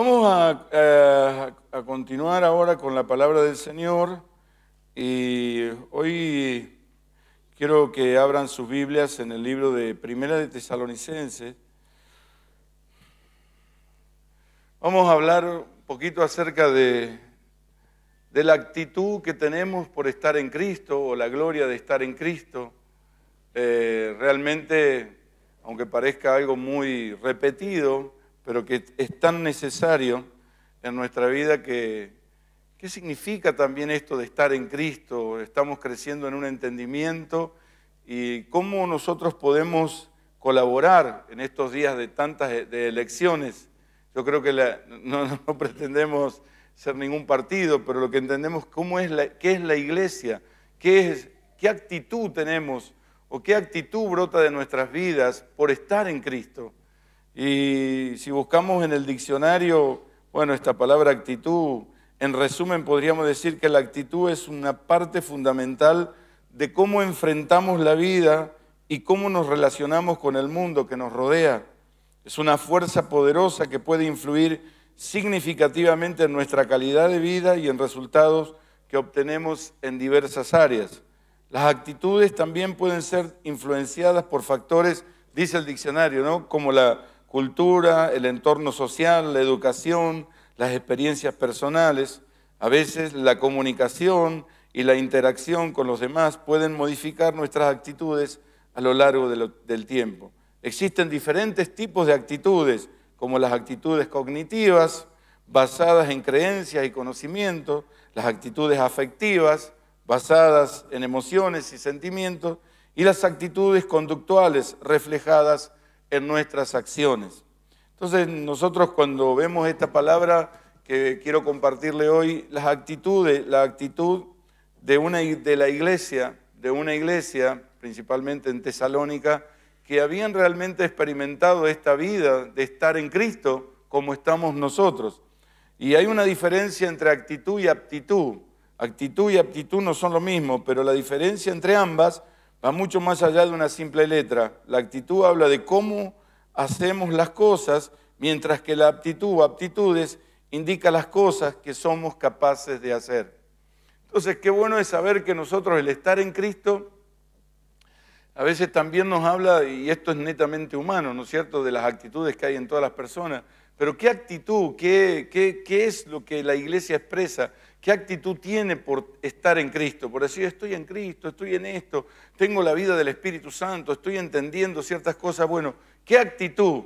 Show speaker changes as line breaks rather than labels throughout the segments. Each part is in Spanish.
Vamos eh, a, continuar ahora con la palabra del Señor y hoy quiero que abran sus Biblias en el libro de Primera de Tesalonicenses. Vamos a hablar un poquito acerca de, la actitud que tenemos por estar en Cristo o la gloria de estar en Cristo. Eh, realmente, aunque parezca algo muy repetido, pero que es tan necesario en nuestra vida que, ¿qué significa también esto de estar en Cristo? Estamos creciendo en un entendimiento y cómo nosotros podemos colaborar en estos días de tantas e-, elecciones. Yo creo que no, pretendemos ser ningún partido, pero lo que entendemos cómo es la, qué es la iglesia, qué actitud tenemos o qué actitud brota de nuestras vidas por estar en Cristo. Y si buscamos en el diccionario, bueno, esta palabra actitud, en resumen podríamos decir que la actitud es una parte fundamental de cómo enfrentamos la vida y cómo nos relacionamos con el mundo que nos rodea. Es una fuerza poderosa que puede influir significativamente en nuestra calidad de vida y en resultados que obtenemos en diversas áreas. Las actitudes también pueden ser influenciadas por factores, dice el diccionario, ¿no? como la cultura, el entorno social, la educación, las experiencias personales. A veces la comunicación y la interacción con los demás pueden modificar nuestras actitudes a lo largo del tiempo. Existen diferentes tipos de actitudes, como las actitudes cognitivas, basadas en creencias y conocimientos, las actitudes afectivas, basadas en emociones y sentimientos, y las actitudes conductuales reflejadas en nuestras acciones. Entonces nosotros cuando vemos esta palabra que quiero compartirle hoy, las actitudes, la actitud de, una, de la iglesia, de una iglesia, principalmente en Tesalónica, que habían realmente experimentado esta vida de estar en Cristo como estamos nosotros. Y hay una diferencia entre actitud y aptitud. Actitud y aptitud no son lo mismo, pero la diferencia entre ambas Va mucho más allá de una simple letra. La actitud habla de cómo hacemos las cosas, mientras que la aptitud o aptitudes indica las cosas que somos capaces de hacer. Entonces, qué bueno es saber que nosotros el estar en Cristo a veces también nos habla, y esto es netamente humano, ¿no es cierto?, de las actitudes que hay en todas las personas. Pero ¿qué actitud, qué, qué, qué es lo que la iglesia expresa? ¿Qué actitud tiene por estar en Cristo? Por decir, estoy en Cristo, estoy en esto, tengo la vida del Espíritu Santo, estoy entendiendo ciertas cosas. Bueno, ¿qué actitud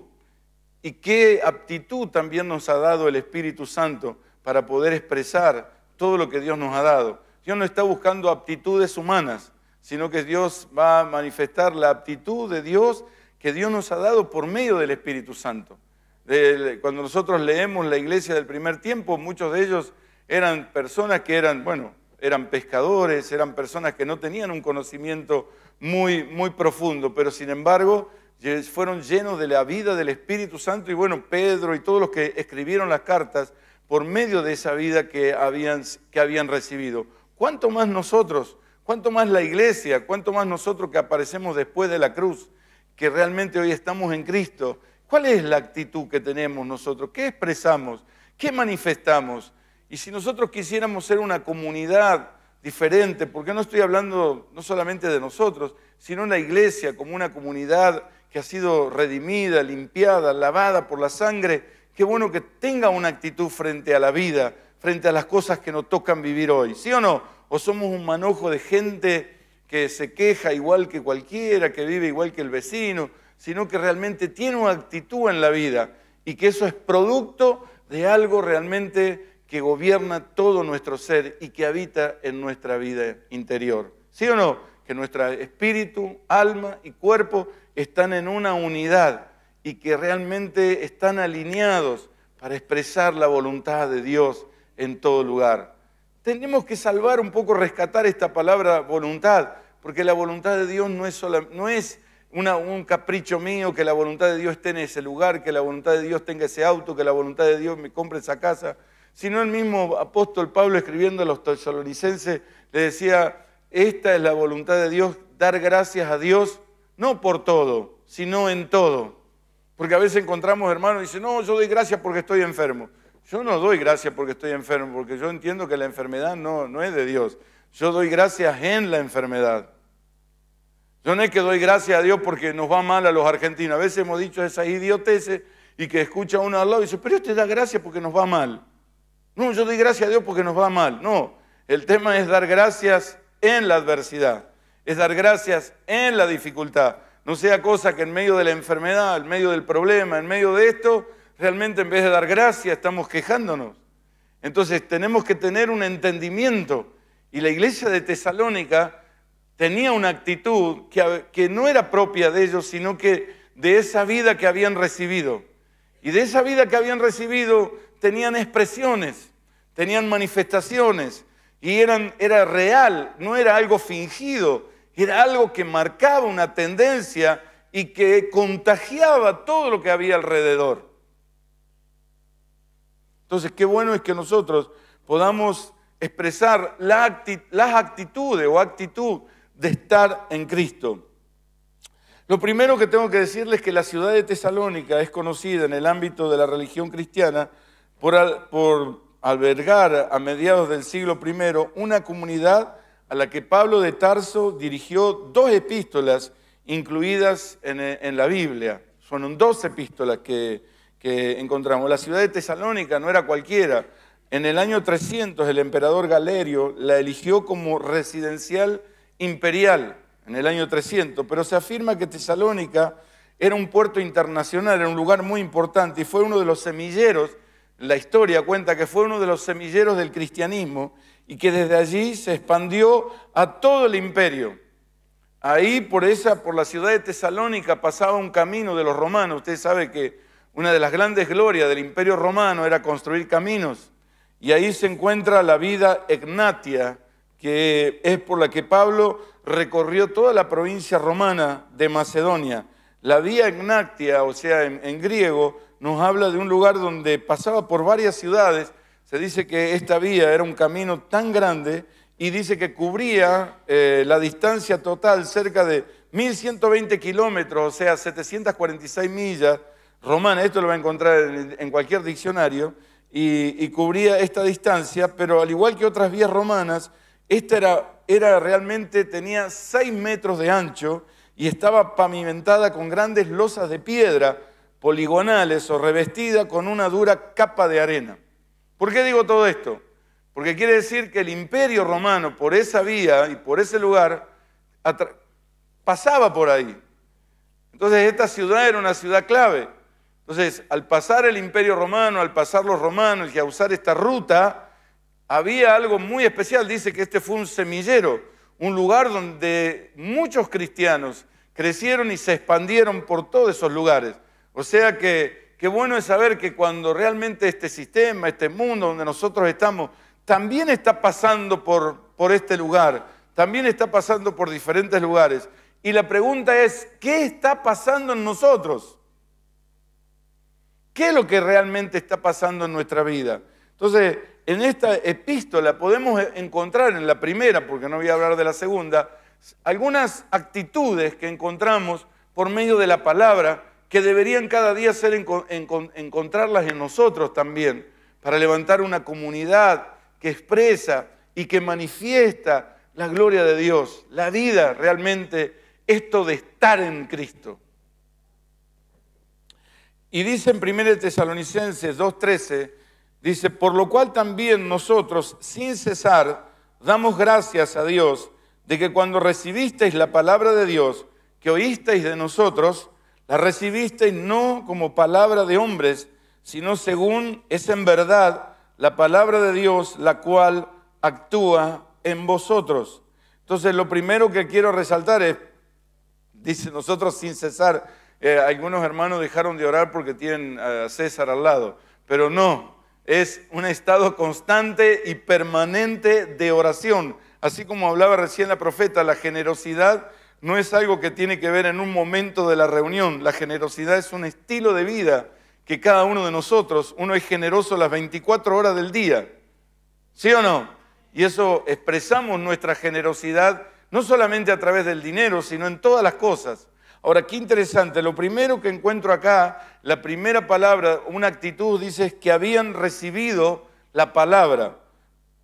y qué aptitud también nos ha dado el Espíritu Santo para poder expresar todo lo que Dios nos ha dado? Dios no está buscando aptitudes humanas, sino que Dios va a manifestar la aptitud de Dios que Dios nos ha dado por medio del Espíritu Santo. Cuando nosotros leemos la iglesia del primer tiempo, muchos de ellos eran personas que eran, bueno, eran pescadores, eran personas que no tenían un conocimiento muy, muy profundo, pero sin embargo fueron llenos de la vida del Espíritu Santo y bueno, Pedro y todos los que escribieron las cartas por medio de esa vida que habían, que habían recibido. ¿Cuánto más nosotros? ¿Cuánto más la iglesia? ¿Cuánto más nosotros que aparecemos después de la cruz? Que realmente hoy estamos en Cristo. ¿Cuál es la actitud que tenemos nosotros? ¿Qué expresamos? ¿Qué manifestamos? Y si nosotros quisiéramos ser una comunidad diferente, porque no estoy hablando no solamente de nosotros, sino la iglesia como una comunidad que ha sido redimida, limpiada, lavada por la sangre, qué bueno que tenga una actitud frente a la vida, frente a las cosas que nos tocan vivir hoy, ¿sí o no? O somos un manojo de gente que se queja igual que cualquiera, que vive igual que el vecino, sino que realmente tiene una actitud en la vida y que eso es producto de algo realmente que gobierna todo nuestro ser y que habita en nuestra vida interior. ¿Sí o no? Que nuestro espíritu, alma y cuerpo están en una unidad y que realmente están alineados para expresar la voluntad de Dios en todo lugar. Tenemos que salvar un poco, rescatar esta palabra voluntad, porque la voluntad de Dios no es, no es un capricho mío que la voluntad de Dios esté en ese lugar, que la voluntad de Dios tenga ese auto, que la voluntad de Dios me compre esa casa sino el mismo apóstol Pablo escribiendo a los tesalonicenses le decía, esta es la voluntad de Dios, dar gracias a Dios, no por todo, sino en todo. Porque a veces encontramos hermanos y dicen, no, yo doy gracias porque estoy enfermo. Yo no doy gracias porque estoy enfermo, porque yo entiendo que la enfermedad no, no es de Dios. Yo doy gracias en la enfermedad. Yo no es que doy gracias a Dios porque nos va mal a los argentinos. A veces hemos dicho esas idioteces y que escucha uno al lado y dice, pero usted da gracias porque nos va mal. No, yo doy gracias a Dios porque nos va mal. No, el tema es dar gracias en la adversidad, es dar gracias en la dificultad. No sea cosa que en medio de la enfermedad, en medio del problema, en medio de esto, realmente en vez de dar gracias estamos quejándonos. Entonces tenemos que tener un entendimiento. Y la iglesia de Tesalónica tenía una actitud que, que no era propia de ellos, sino que de esa vida que habían recibido. Y de esa vida que habían recibido tenían expresiones, tenían manifestaciones y eran, era real, no era algo fingido, era algo que marcaba una tendencia y que contagiaba todo lo que había alrededor. Entonces, qué bueno es que nosotros podamos expresar las actitudes o actitud de estar en Cristo. Lo primero que tengo que decirles es que la ciudad de Tesalónica es conocida en el ámbito de la religión cristiana por, albergar a mediados del siglo I una comunidad a la que Pablo de Tarso dirigió dos epístolas incluidas eh, en, la Biblia. Son dos epístolas que, que encontramos. La ciudad de Tesalónica no era cualquiera. En el año 300 el emperador Galerio la eligió como residencial imperial, en el año 300, pero se afirma que Tesalónica era un puerto internacional, era un lugar muy importante y fue uno de los semilleros la historia cuenta que fue uno de los semilleros del cristianismo y que desde allí se expandió a todo el imperio. Ahí por esa por la ciudad de Tesalónica pasaba un camino de los romanos. Usted sabe que una de las grandes glorias del Imperio Romano era construir caminos. Y ahí se encuentra la vida egnatia, que es por la que Pablo recorrió toda la provincia romana de Macedonia. La vía egnatia, o sea, en griego, nos habla de un lugar donde pasaba por varias ciudades. Se dice que esta vía era un camino tan grande y dice que cubría eh, la distancia total cerca de 1120 kilómetros, o sea, 746 millas romanas. Esto lo va a encontrar en, cualquier diccionario. Y, cubría esta distancia, pero al igual que otras vías romanas, esta era, era realmente, tenía 6 metros de ancho y estaba pavimentada con grandes losas de piedra poligonales o revestida con una dura capa de arena. ¿Por qué digo todo esto? Porque quiere decir que el imperio romano por esa vía y por ese lugar pasaba por ahí. Entonces esta ciudad era una ciudad clave. Entonces, al pasar el imperio romano, al pasar los romanos y a usar esta ruta, había algo muy especial. Dice que este fue un semillero, un lugar donde muchos cristianos crecieron y se expandieron por todos esos lugares. O sea que qué bueno es saber que cuando realmente este sistema, este mundo donde nosotros estamos, también está pasando por, por este lugar, también está pasando por diferentes lugares. Y la pregunta es, ¿qué está pasando en nosotros? ¿Qué es lo que realmente está pasando en nuestra vida? Entonces, en esta epístola podemos encontrar en la primera, porque no voy a hablar de la segunda, algunas actitudes que encontramos por medio de la palabra que deberían cada día ser encontrarlas en nosotros también, para levantar una comunidad que expresa y que manifiesta la gloria de Dios, la vida realmente, esto de estar en Cristo. Y dice en 1 Tesalonicenses 2.13, dice, por lo cual también nosotros, sin cesar, damos gracias a Dios de que cuando recibisteis la palabra de Dios, que oísteis de nosotros, la recibiste no como palabra de hombres, sino según es en verdad la palabra de Dios, la cual actúa en vosotros. Entonces, lo primero que quiero resaltar es, dice nosotros sin cesar, eh, algunos hermanos dejaron de orar porque tienen a César al lado, pero no, es un estado constante y permanente de oración. Así como hablaba recién la profeta, la generosidad no es algo que tiene que ver en un momento de la reunión. La generosidad es un estilo de vida que cada uno de nosotros, uno es generoso las 24 horas del día. ¿Sí o no? Y eso expresamos nuestra generosidad no solamente a través del dinero, sino en todas las cosas. Ahora, qué interesante, lo primero que encuentro acá, la primera palabra, una actitud, dice que habían recibido la palabra,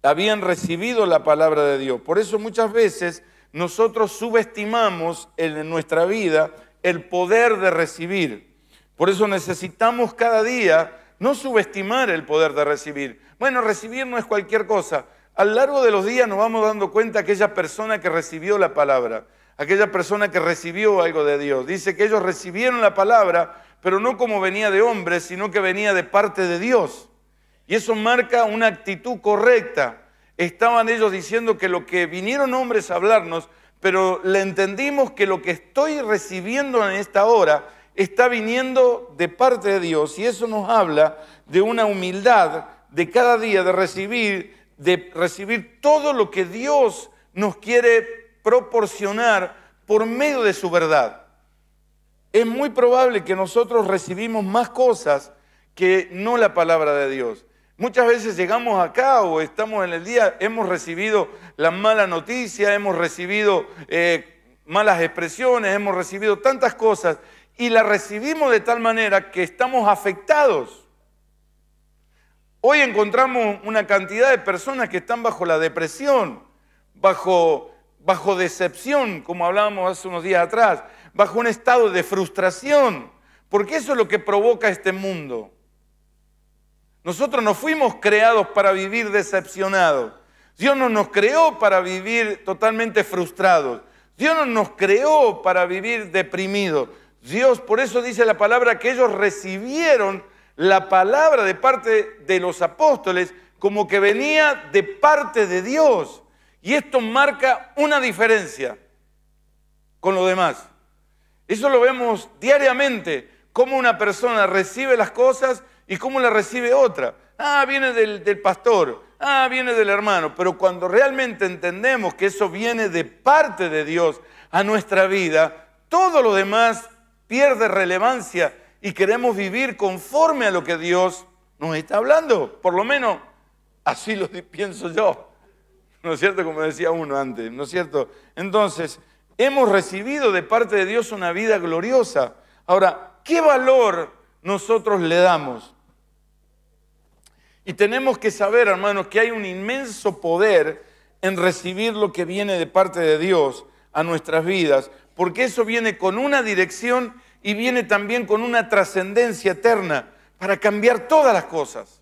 habían recibido la palabra de Dios. Por eso muchas veces nosotros subestimamos en nuestra vida el poder de recibir. Por eso necesitamos cada día no subestimar el poder de recibir. Bueno, recibir no es cualquier cosa. A lo largo de los días nos vamos dando cuenta aquella persona que recibió la palabra, aquella persona que recibió algo de Dios. Dice que ellos recibieron la palabra, pero no como venía de hombres, sino que venía de parte de Dios. Y eso marca una actitud correcta estaban ellos diciendo que lo que vinieron hombres a hablarnos, pero le entendimos que lo que estoy recibiendo en esta hora está viniendo de parte de Dios y eso nos habla de una humildad de cada día, de recibir, de recibir todo lo que Dios nos quiere proporcionar por medio de su verdad. Es muy probable que nosotros recibimos más cosas que no la palabra de Dios. Muchas veces llegamos acá o estamos en el día, hemos recibido la mala noticia, hemos recibido eh, malas expresiones, hemos recibido tantas cosas y las recibimos de tal manera que estamos afectados. Hoy encontramos una cantidad de personas que están bajo la depresión, bajo, bajo decepción, como hablábamos hace unos días atrás, bajo un estado de frustración, porque eso es lo que provoca este mundo. Nosotros no fuimos creados para vivir decepcionados. Dios no nos creó para vivir totalmente frustrados. Dios no nos creó para vivir deprimidos. Dios, por eso dice la palabra que ellos recibieron la palabra de parte de los apóstoles como que venía de parte de Dios. Y esto marca una diferencia con lo demás. Eso lo vemos diariamente, cómo una persona recibe las cosas ¿Y cómo la recibe otra? Ah, viene del, pastor, ah, viene del hermano. Pero cuando realmente entendemos que eso viene de parte de Dios a nuestra vida, todo lo demás pierde relevancia y queremos vivir conforme a lo que Dios nos está hablando. Por lo menos así lo pienso yo. ¿No es cierto? Como decía uno antes, ¿no es cierto? Entonces, hemos recibido de parte de Dios una vida gloriosa. Ahora, ¿qué valor nosotros le damos? Y tenemos que saber, hermanos, que hay un inmenso poder en recibir lo que viene de parte de Dios a nuestras vidas, porque eso viene con una dirección y viene también con una trascendencia eterna para cambiar todas las cosas,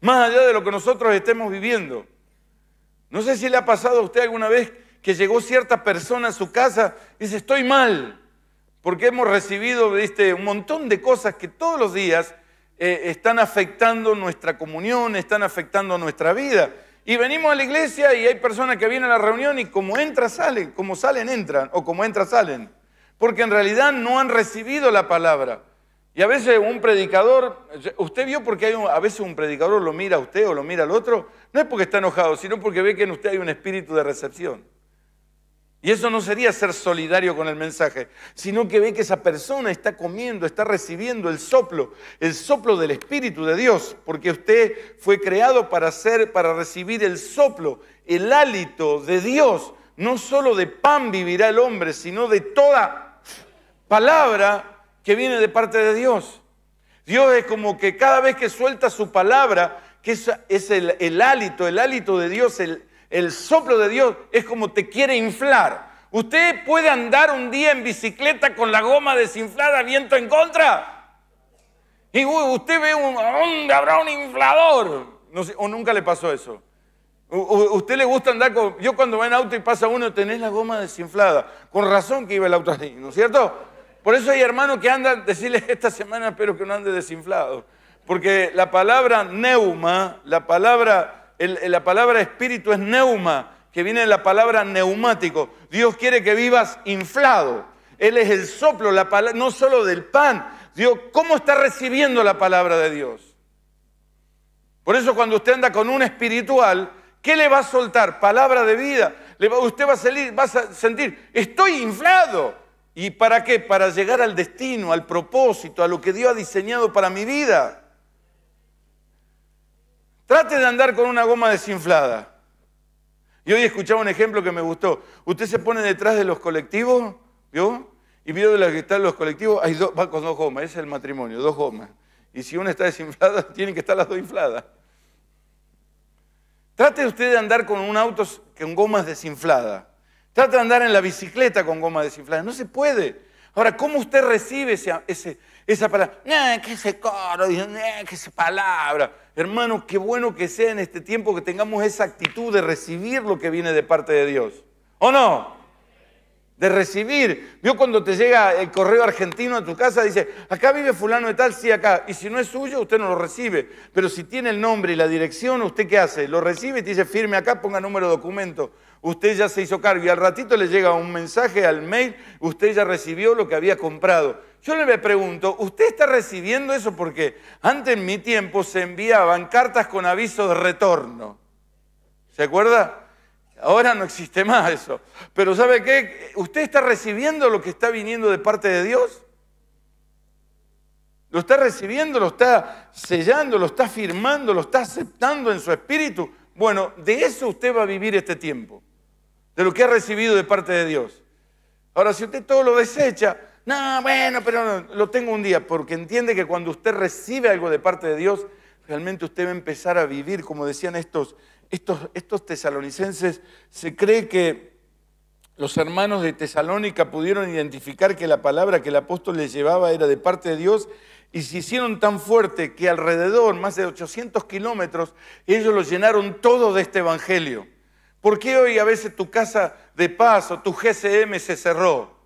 más allá de lo que nosotros estemos viviendo. No sé si le ha pasado a usted alguna vez que llegó cierta persona a su casa y dice, estoy mal, porque hemos recibido ¿viste? un montón de cosas que todos los días eh, están afectando nuestra comunión, están afectando nuestra vida. Y venimos a la iglesia y hay personas que vienen a la reunión y como entran, salen, como salen, entran, o como entran, salen. Porque en realidad no han recibido la palabra. Y a veces un predicador, usted vio porque hay a veces un predicador lo mira a usted o lo mira al otro, no es porque está enojado, sino porque ve que en usted hay un espíritu de recepción. Y eso no sería ser solidario con el mensaje, sino que ve que esa persona está comiendo, está recibiendo el soplo, el soplo del Espíritu de Dios, porque usted fue creado para ser, para recibir el soplo, el hálito de Dios. No solo de pan vivirá el hombre, sino de toda palabra que viene de parte de Dios. Dios es como que cada vez que suelta su palabra, que es, el, el, hálito, el hálito de Dios, el, el soplo de Dios es como te quiere inflar. ¿Usted puede andar un día en bicicleta con la goma desinflada, viento en contra? Y usted ve un, ¿dónde habrá un inflador? No o nunca le pasó eso. ¿Usted le gusta andar con.? Yo cuando va en auto y pasa uno, tenés la goma desinflada. Con razón que iba el auto así, ¿no es cierto? Por eso hay hermanos que andan, decirles esta semana espero que no ande desinflado. Porque la palabra neuma, la palabra la palabra espíritu es neuma, que viene de la palabra neumático. Dios quiere que vivas inflado. Él es el soplo, la palabra, no solo del pan. Dios, ¿cómo está recibiendo la palabra de Dios? Por eso cuando usted anda con un espiritual, ¿qué le va a soltar? Palabra de vida. usted va a, salir, va a sentir, estoy inflado. ¿Y para qué? Para llegar al destino, al propósito, a lo que Dios ha diseñado para mi vida. Trate de andar con una goma desinflada. Y hoy escuchaba un ejemplo que me gustó. Usted se pone detrás de los colectivos, ¿vio? Y vio de las que están los colectivos, hay dos, va con dos gomas, ese es el matrimonio, dos gomas. Y si una está desinflada, tienen que estar las dos infladas. Trate usted de andar con un auto con gomas desinfladas. Trate de andar en la bicicleta con gomas desinfladas. No se puede. Ahora, ¿cómo usted recibe esa palabra? que ese coro! que esa palabra! Hermano, qué bueno que sea en este tiempo que tengamos esa actitud de recibir lo que viene de parte de Dios. ¿O no? De recibir. Vio cuando te llega el correo argentino a tu casa, dice, acá vive fulano de tal, sí, acá. Y si no es suyo, usted no lo recibe. Pero si tiene el nombre y la dirección, ¿usted qué hace? Lo recibe y te dice, firme acá, ponga número de documento. Usted ya se hizo cargo y al ratito le llega un mensaje al mail, usted ya recibió lo que había comprado. Yo le pregunto, ¿usted está recibiendo eso? Porque antes en mi tiempo se enviaban cartas con aviso de retorno. ¿Se acuerda? Ahora no existe más eso. Pero ¿sabe qué? ¿Usted está recibiendo lo que está viniendo de parte de Dios? Lo está recibiendo, lo está sellando, lo está firmando, lo está aceptando en su espíritu. Bueno, de eso usted va a vivir este tiempo, de lo que ha recibido de parte de Dios. Ahora, si usted todo lo desecha, no, bueno, pero lo tengo un día, porque entiende que cuando usted recibe algo de parte de Dios, realmente usted va a empezar a vivir, como decían estos, estos, estos tesalonicenses, se cree que los hermanos de Tesalónica pudieron identificar que la palabra que el apóstol les llevaba era de parte de Dios y se hicieron tan fuerte que alrededor, más de 800 kilómetros, ellos lo llenaron todo de este evangelio. ¿Por qué hoy a veces tu casa de paz o tu GCM se cerró?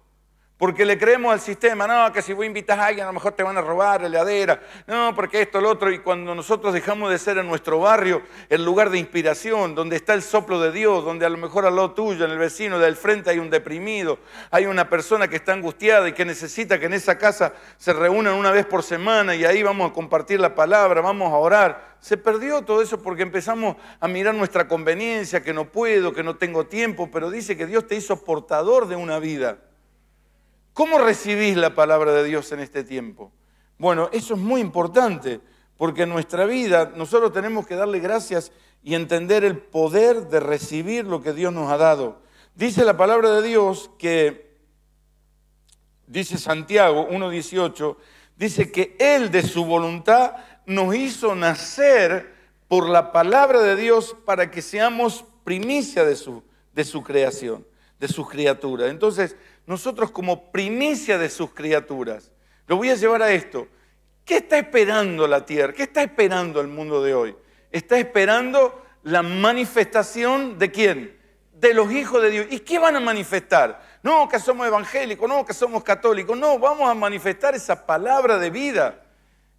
Porque le creemos al sistema, no, que si vos invitas a alguien a lo mejor te van a robar la heladera, no, porque esto, lo otro, y cuando nosotros dejamos de ser en nuestro barrio el lugar de inspiración, donde está el soplo de Dios, donde a lo mejor al lado tuyo, en el vecino del frente hay un deprimido, hay una persona que está angustiada y que necesita que en esa casa se reúnan una vez por semana y ahí vamos a compartir la palabra, vamos a orar. Se perdió todo eso porque empezamos a mirar nuestra conveniencia, que no puedo, que no tengo tiempo, pero dice que Dios te hizo portador de una vida. ¿Cómo recibís la palabra de Dios en este tiempo? Bueno, eso es muy importante, porque en nuestra vida nosotros tenemos que darle gracias y entender el poder de recibir lo que Dios nos ha dado. Dice la palabra de Dios que, dice Santiago 1.18, dice que Él de su voluntad nos hizo nacer por la palabra de Dios para que seamos primicia de su, de su creación, de sus criaturas. Entonces, nosotros como primicia de sus criaturas. Lo voy a llevar a esto. ¿Qué está esperando la tierra? ¿Qué está esperando el mundo de hoy? Está esperando la manifestación de quién? De los hijos de Dios. ¿Y qué van a manifestar? No, que somos evangélicos, no, que somos católicos. No, vamos a manifestar esa palabra de vida,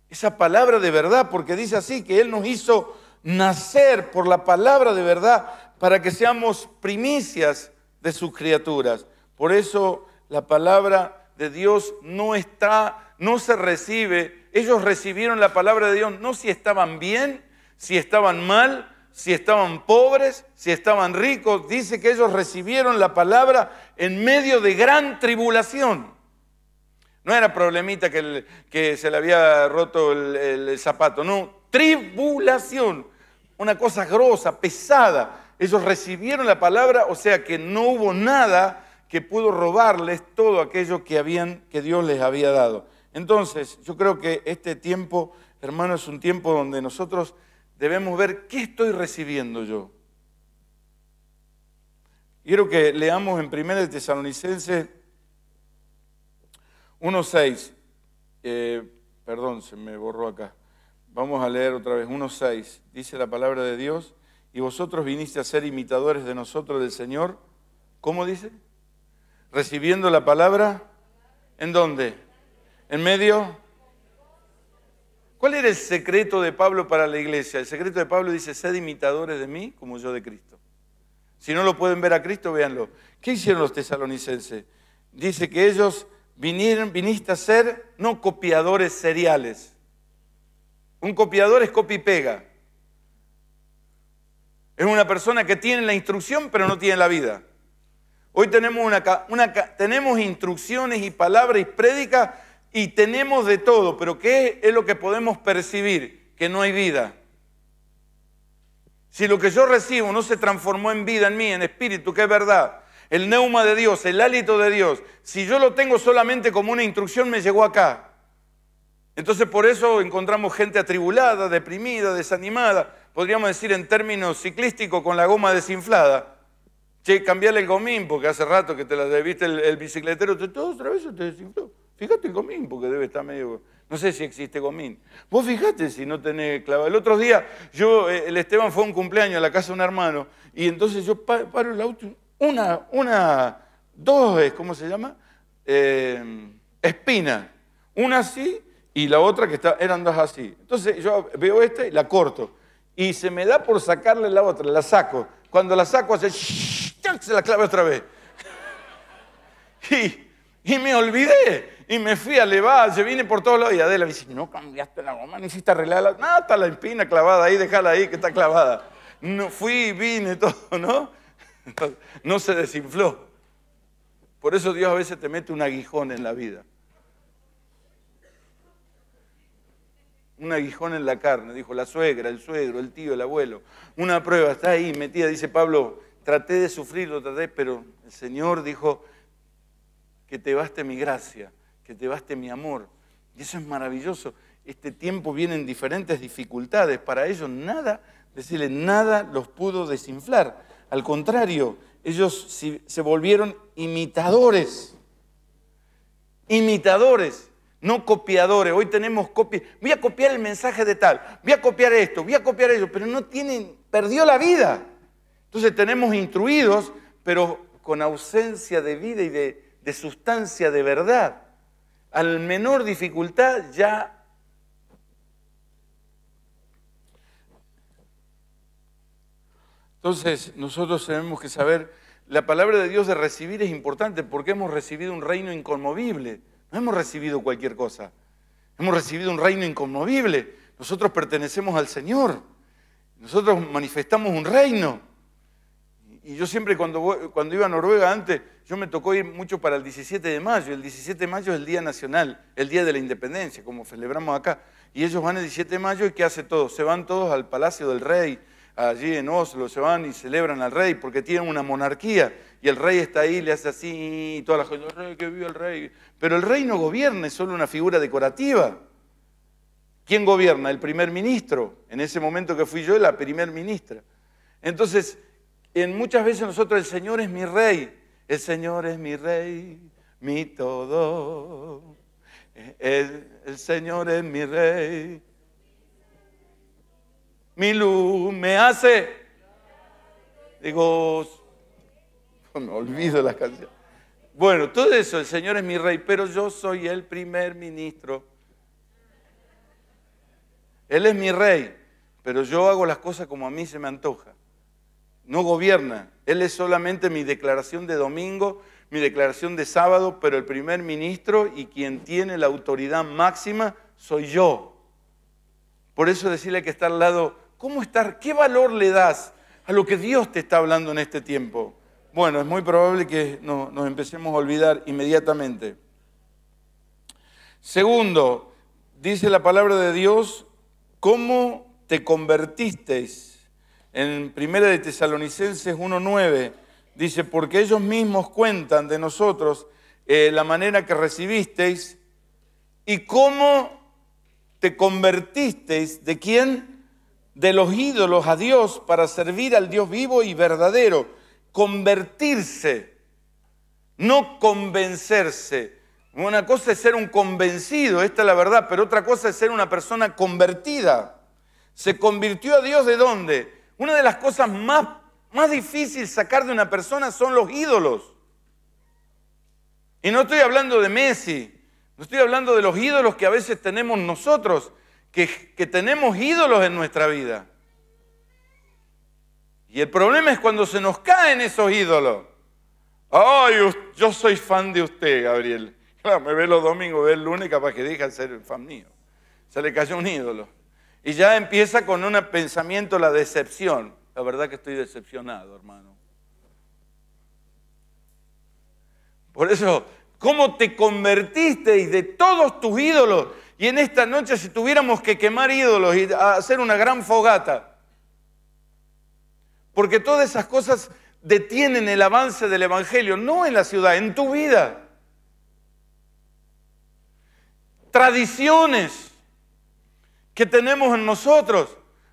esa palabra de verdad, porque dice así, que Él nos hizo nacer por la palabra de verdad para que seamos primicias de sus criaturas. Por eso la palabra de Dios no está, no se recibe. Ellos recibieron la palabra de Dios no si estaban bien, si estaban mal, si estaban pobres, si estaban ricos. Dice que ellos recibieron la palabra en medio de gran tribulación. No era problemita que, se le había roto el, el zapato, no, tribulación, una cosa grosa, pesada. Ellos recibieron la palabra, o sea que no hubo nada que pudo robarles todo aquello que, habían, que Dios les había dado. Entonces, yo creo que este tiempo, hermano, es un tiempo donde nosotros debemos ver qué estoy recibiendo yo. Quiero que leamos en 1 Tesalonicenses 1.6. Eh, perdón, se me borró acá. Vamos a leer otra vez 1.6. Dice la palabra de Dios, y vosotros viniste a ser imitadores de nosotros, del Señor. ¿Cómo dice? recibiendo la palabra, ¿en dónde? ¿En medio? ¿Cuál era el secreto de Pablo para la iglesia? El secreto de Pablo dice, sed imitadores de mí como yo de Cristo. Si no lo pueden ver a Cristo, véanlo. ¿Qué hicieron los tesalonicenses? Dice que ellos vinieron, viniste a ser no copiadores seriales. Un copiador es copia y pega. Es una persona que tiene la instrucción pero no tiene la vida. Hoy tenemos, instrucciones y palabras y prédicas y tenemos de todo, pero ¿qué es lo que podemos percibir? Que no hay vida. Si lo que yo recibo no se transformó en vida en mí, en espíritu, que es verdad, el neuma de Dios, el hálito de Dios, si yo lo tengo solamente como una instrucción, me llegó acá. Entonces por eso encontramos gente atribulada, deprimida, desanimada, podríamos decir en términos ciclísticos, con la goma desinflada. Che, cambiale el gomín porque hace rato que te la debiste el, bicicletero, te, todo otra vez te desinfló. Fíjate el gomín porque debe estar medio... No sé si existe gomín. Vos fíjate si no tenés clavado. El otro día, yo, eh, el Esteban fue a un cumpleaños a la casa de un hermano y entonces yo paro el auto, una, una, dos, ¿cómo se llama? Eh, espina. Una así y la otra que está, eran dos así. Entonces yo veo esta y la corto. Y se me da por sacarle la otra, la saco. Cuando la saco hace se la clave otra vez. Y, me olvidé. Y me fui a levar, se vine por todos lados. Y Adela me dice, no cambiaste la goma, hiciste arreglarla. Nada, está la espina clavada ahí, déjala ahí que está clavada. No, fui, vine, todo, ¿no? No se desinfló. Por eso Dios a veces te mete un aguijón en la vida. un aguijón en la carne, dijo la suegra, el suegro, el tío, el abuelo. Una prueba está ahí metida, dice Pablo, traté de sufrirlo, traté, pero el Señor dijo, que te baste mi gracia, que te baste mi amor. Y eso es maravilloso. Este tiempo vienen diferentes dificultades. Para ellos nada, decirle, nada los pudo desinflar. Al contrario, ellos se volvieron imitadores. Imitadores, no copiadores. Hoy tenemos copias. Voy a copiar el mensaje de tal, voy a copiar esto, voy a copiar ello, pero no tienen, perdió la vida. Entonces tenemos instruidos, pero con ausencia de vida y de, sustancia de verdad. Al menor dificultad ya Entonces, nosotros tenemos que saber, la palabra de Dios de recibir es importante porque hemos recibido un reino inconmovible. No hemos recibido cualquier cosa. Hemos recibido un reino inconmovible. Nosotros pertenecemos al Señor. Nosotros manifestamos un reino y yo siempre cuando, cuando iba a Noruega antes, yo me tocó ir mucho para el 17 de mayo. El 17 de mayo es el Día Nacional, el Día de la Independencia, como celebramos acá. Y ellos van el 17 de mayo y ¿qué hace todo? Se van todos al Palacio del Rey, allí en Oslo, se van y celebran al rey porque tienen una monarquía. Y el rey está ahí, le hace así, y toda la gente, rey, que vive el rey. Pero el rey no gobierna, es solo una figura decorativa. ¿Quién gobierna? El primer ministro. En ese momento que fui yo, la primer ministra. Entonces, y muchas veces nosotros, el Señor es mi rey, el Señor es mi rey, mi todo. El, Señor es mi rey. Mi luz me hace. Digo, no olvido la canción. Bueno, todo eso, el Señor es mi rey, pero yo soy el primer ministro. Él es mi rey, pero yo hago las cosas como a mí se me antoja no gobierna. Él es solamente mi declaración de domingo, mi declaración de sábado, pero el primer ministro y quien tiene la autoridad máxima soy yo. Por eso decirle que está al lado, ¿cómo estar? ¿Qué valor le das a lo que Dios te está hablando en este tiempo? Bueno, es muy probable que nos empecemos a olvidar inmediatamente. Segundo, dice la palabra de Dios, ¿cómo te convertisteis? en Primera de Tesalonicenses 1.9, dice, porque ellos mismos cuentan de nosotros eh, la manera que recibisteis y cómo te convertisteis de quién? De los ídolos a Dios para servir al Dios vivo y verdadero. Convertirse, no convencerse. Una cosa es ser un convencido, esta es la verdad, pero otra cosa es ser una persona convertida. ¿Se convirtió a Dios de dónde? una de las cosas más, más difíciles sacar de una persona son los ídolos. Y no estoy hablando de Messi, no estoy hablando de los ídolos que a veces tenemos nosotros, que, tenemos ídolos en nuestra vida. Y el problema es cuando se nos caen esos ídolos. Ay, yo soy fan de usted, Gabriel. Claro, me ve los domingos, ve el lunes, capaz que deja de ser fan mío. Se le cayó un ídolo. Y ya empieza con un pensamiento la decepción. La verdad que estoy decepcionado, hermano. Por eso, ¿cómo te convertiste y de todos tus ídolos? Y en esta noche, si tuviéramos que quemar ídolos y hacer una gran fogata, porque todas esas cosas detienen el avance del Evangelio, no en la ciudad, en tu vida. Tradiciones que tenemos en nosotros.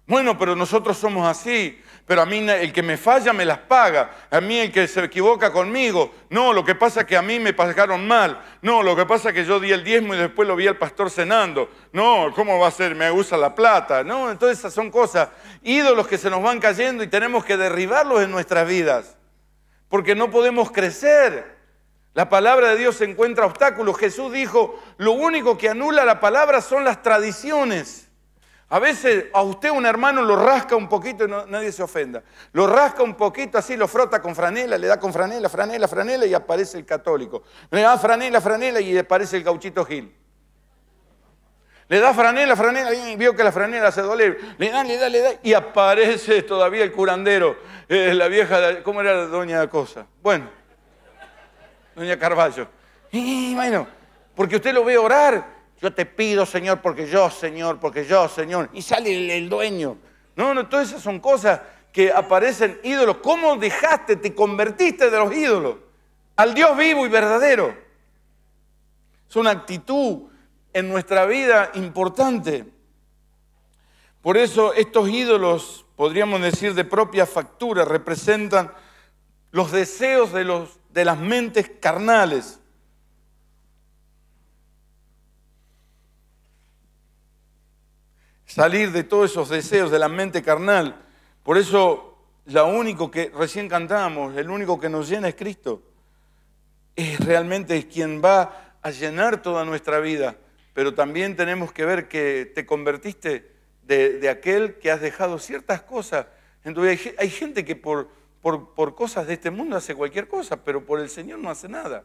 Bueno, pero nosotros somos así. Pero a mí el que me falla me las paga. A mí el que se equivoca conmigo. No, lo que pasa es que a mí me pagaron mal. No, lo que pasa es que yo di el diezmo y después lo vi al pastor cenando. No, ¿cómo va a ser? Me usa la plata. No, entonces esas son cosas, ídolos que se nos van cayendo y tenemos que derribarlos en nuestras vidas. Porque no podemos crecer. La palabra de Dios encuentra obstáculos. Jesús dijo, lo único que anula la palabra son las tradiciones. A veces a usted un hermano lo rasca un poquito y nadie se ofenda. Lo rasca un poquito así, lo frota con franela, le da con franela, franela, franela y aparece el católico. Le da franela, franela y aparece el gauchito Gil. Le da franela, franela y vio que la franela se doler Le da, le da, le da y aparece todavía el curandero. Eh, la vieja, ¿cómo era doña Cosa? Bueno, doña Carballo. Y bueno, porque usted lo ve orar yo te pido, Señor, porque yo, Señor, porque yo, Señor. Y sale el, dueño. No, no, todas esas son cosas que aparecen ídolos. ¿Cómo dejaste, te convertiste de los ídolos al Dios vivo y verdadero? Es una actitud en nuestra vida importante. Por eso estos ídolos, podríamos decir de propia factura, representan los deseos de, los, de las mentes carnales. salir de todos esos deseos de la mente carnal. Por eso, lo único que recién cantamos, el único que nos llena es Cristo. Es realmente quien va a llenar toda nuestra vida. Pero también tenemos que ver que te convertiste de, aquel que has dejado ciertas cosas. hay, hay gente que por, por, por cosas de este mundo hace cualquier cosa, pero por el Señor no hace nada.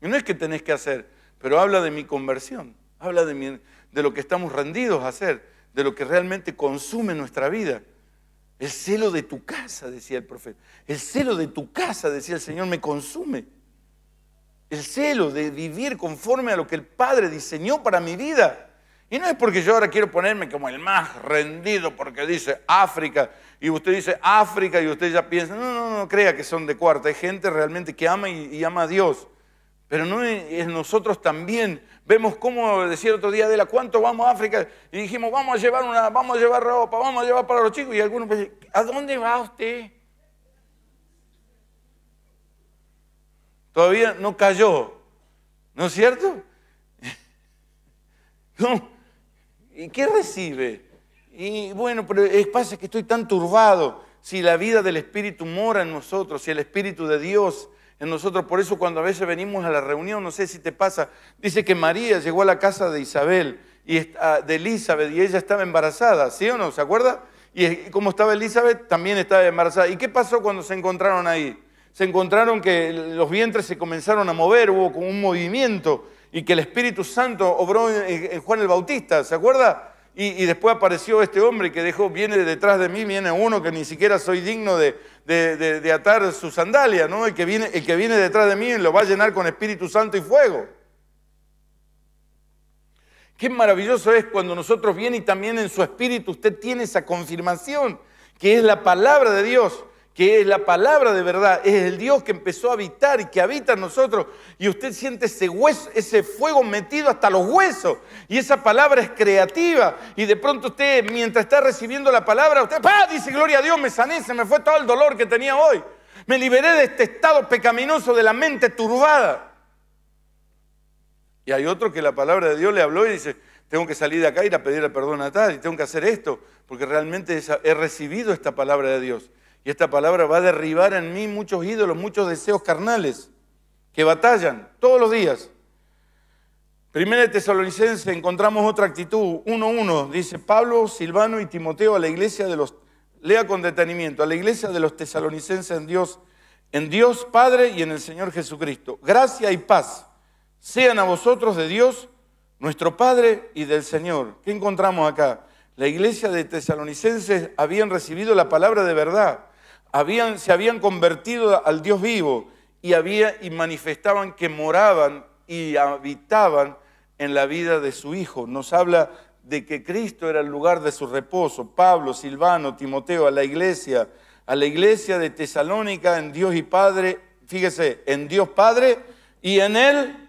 Y no es que tenés que hacer, pero habla de mi conversión, habla de mi, de lo que estamos rendidos a hacer, de lo que realmente consume nuestra vida. El celo de tu casa, decía el profeta. El celo de tu casa, decía el Señor, me consume. El celo de vivir conforme a lo que el Padre diseñó para mi vida. Y no es porque yo ahora quiero ponerme como el más rendido porque dice África y usted dice África y usted ya piensa, no, no, no, crea que son de cuarta. Hay gente realmente que ama y, y ama a Dios. Pero no es nosotros también vemos cómo decía otro día Adela, cuánto vamos a África y dijimos vamos a llevar una, vamos a llevar ropa, vamos a llevar para los chicos y algunos dicen, ¿a dónde va usted? Todavía no cayó, ¿no es cierto? ¿Y qué recibe? Y bueno, pero es pasa que estoy tan turbado. Si la vida del Espíritu mora en nosotros, si el Espíritu de Dios en nosotros. Por eso cuando a veces venimos a la reunión, no sé si te pasa, dice que María llegó a la casa de Isabel y ah, de Elizabeth y ella estaba embarazada, ¿sí o no? ¿Se acuerda? Y como estaba Elizabeth, también estaba embarazada. ¿Y qué pasó cuando se encontraron ahí? Se encontraron que los vientres se comenzaron a mover, hubo como un movimiento y que el Espíritu Santo obró en Juan el Bautista, ¿se acuerda? Y, después apareció este hombre que dijo: viene detrás de mí, viene uno que ni siquiera soy digno de, de, atar su sandalia, ¿no? El que, viene, el que viene detrás de mí lo va a llenar con Espíritu Santo y fuego. Qué maravilloso es cuando nosotros viene y también en su espíritu usted tiene esa confirmación, que es la palabra de Dios que es la palabra de verdad, es el Dios que empezó a habitar y que habita en nosotros, y usted siente ese, hueso, ese fuego metido hasta los huesos, y esa palabra es creativa, y de pronto usted, mientras está recibiendo la palabra, usted dice, gloria a Dios, me sané, se me fue todo el dolor que tenía hoy, me liberé de este estado pecaminoso, de la mente turbada. Y hay otro que la palabra de Dios le habló y dice, tengo que salir de acá, ir a pedir el perdón a tal, y tengo que hacer esto, porque realmente he recibido esta palabra de Dios. Y esta palabra va a derribar en mí muchos ídolos, muchos deseos carnales que batallan todos los días. Primera de Tesalonicense encontramos otra actitud. 1.1 dice Pablo, Silvano y Timoteo a la iglesia de los, lea con detenimiento, a la iglesia de los tesalonicenses en Dios, en Dios Padre y en el Señor Jesucristo. Gracia y paz sean a vosotros de Dios, nuestro Padre y del Señor. ¿Qué encontramos acá? La iglesia de tesalonicenses habían recibido la palabra de verdad se habían convertido al Dios vivo y, había, y manifestaban que moraban y habitaban en la vida de su Hijo. Nos habla de que Cristo era el lugar de su reposo. Pablo, Silvano, Timoteo, a la iglesia, a la iglesia de Tesalónica en Dios y Padre, fíjese, en Dios Padre y en Él,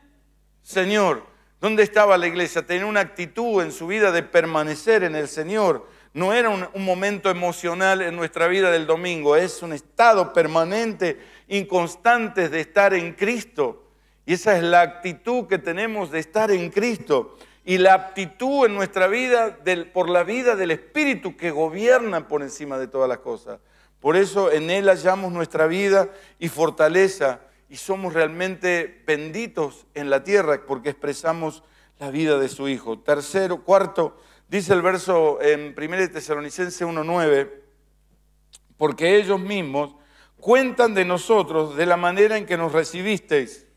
Señor. ¿Dónde estaba la iglesia? Tenía una actitud en su vida de permanecer en el Señor no era un, momento emocional en nuestra vida del domingo, es un estado permanente, inconstante de estar en Cristo. Y esa es la actitud que tenemos de estar en Cristo y la actitud en nuestra vida por la vida del Espíritu que gobierna por encima de todas las cosas. Por eso en Él hallamos nuestra vida y fortaleza y somos realmente benditos en la tierra porque expresamos la vida de su Hijo. Tercero, cuarto, Dice el verso en 1 Tesalonicense 1.9, porque ellos mismos cuentan de nosotros de la manera en que nos recibisteis.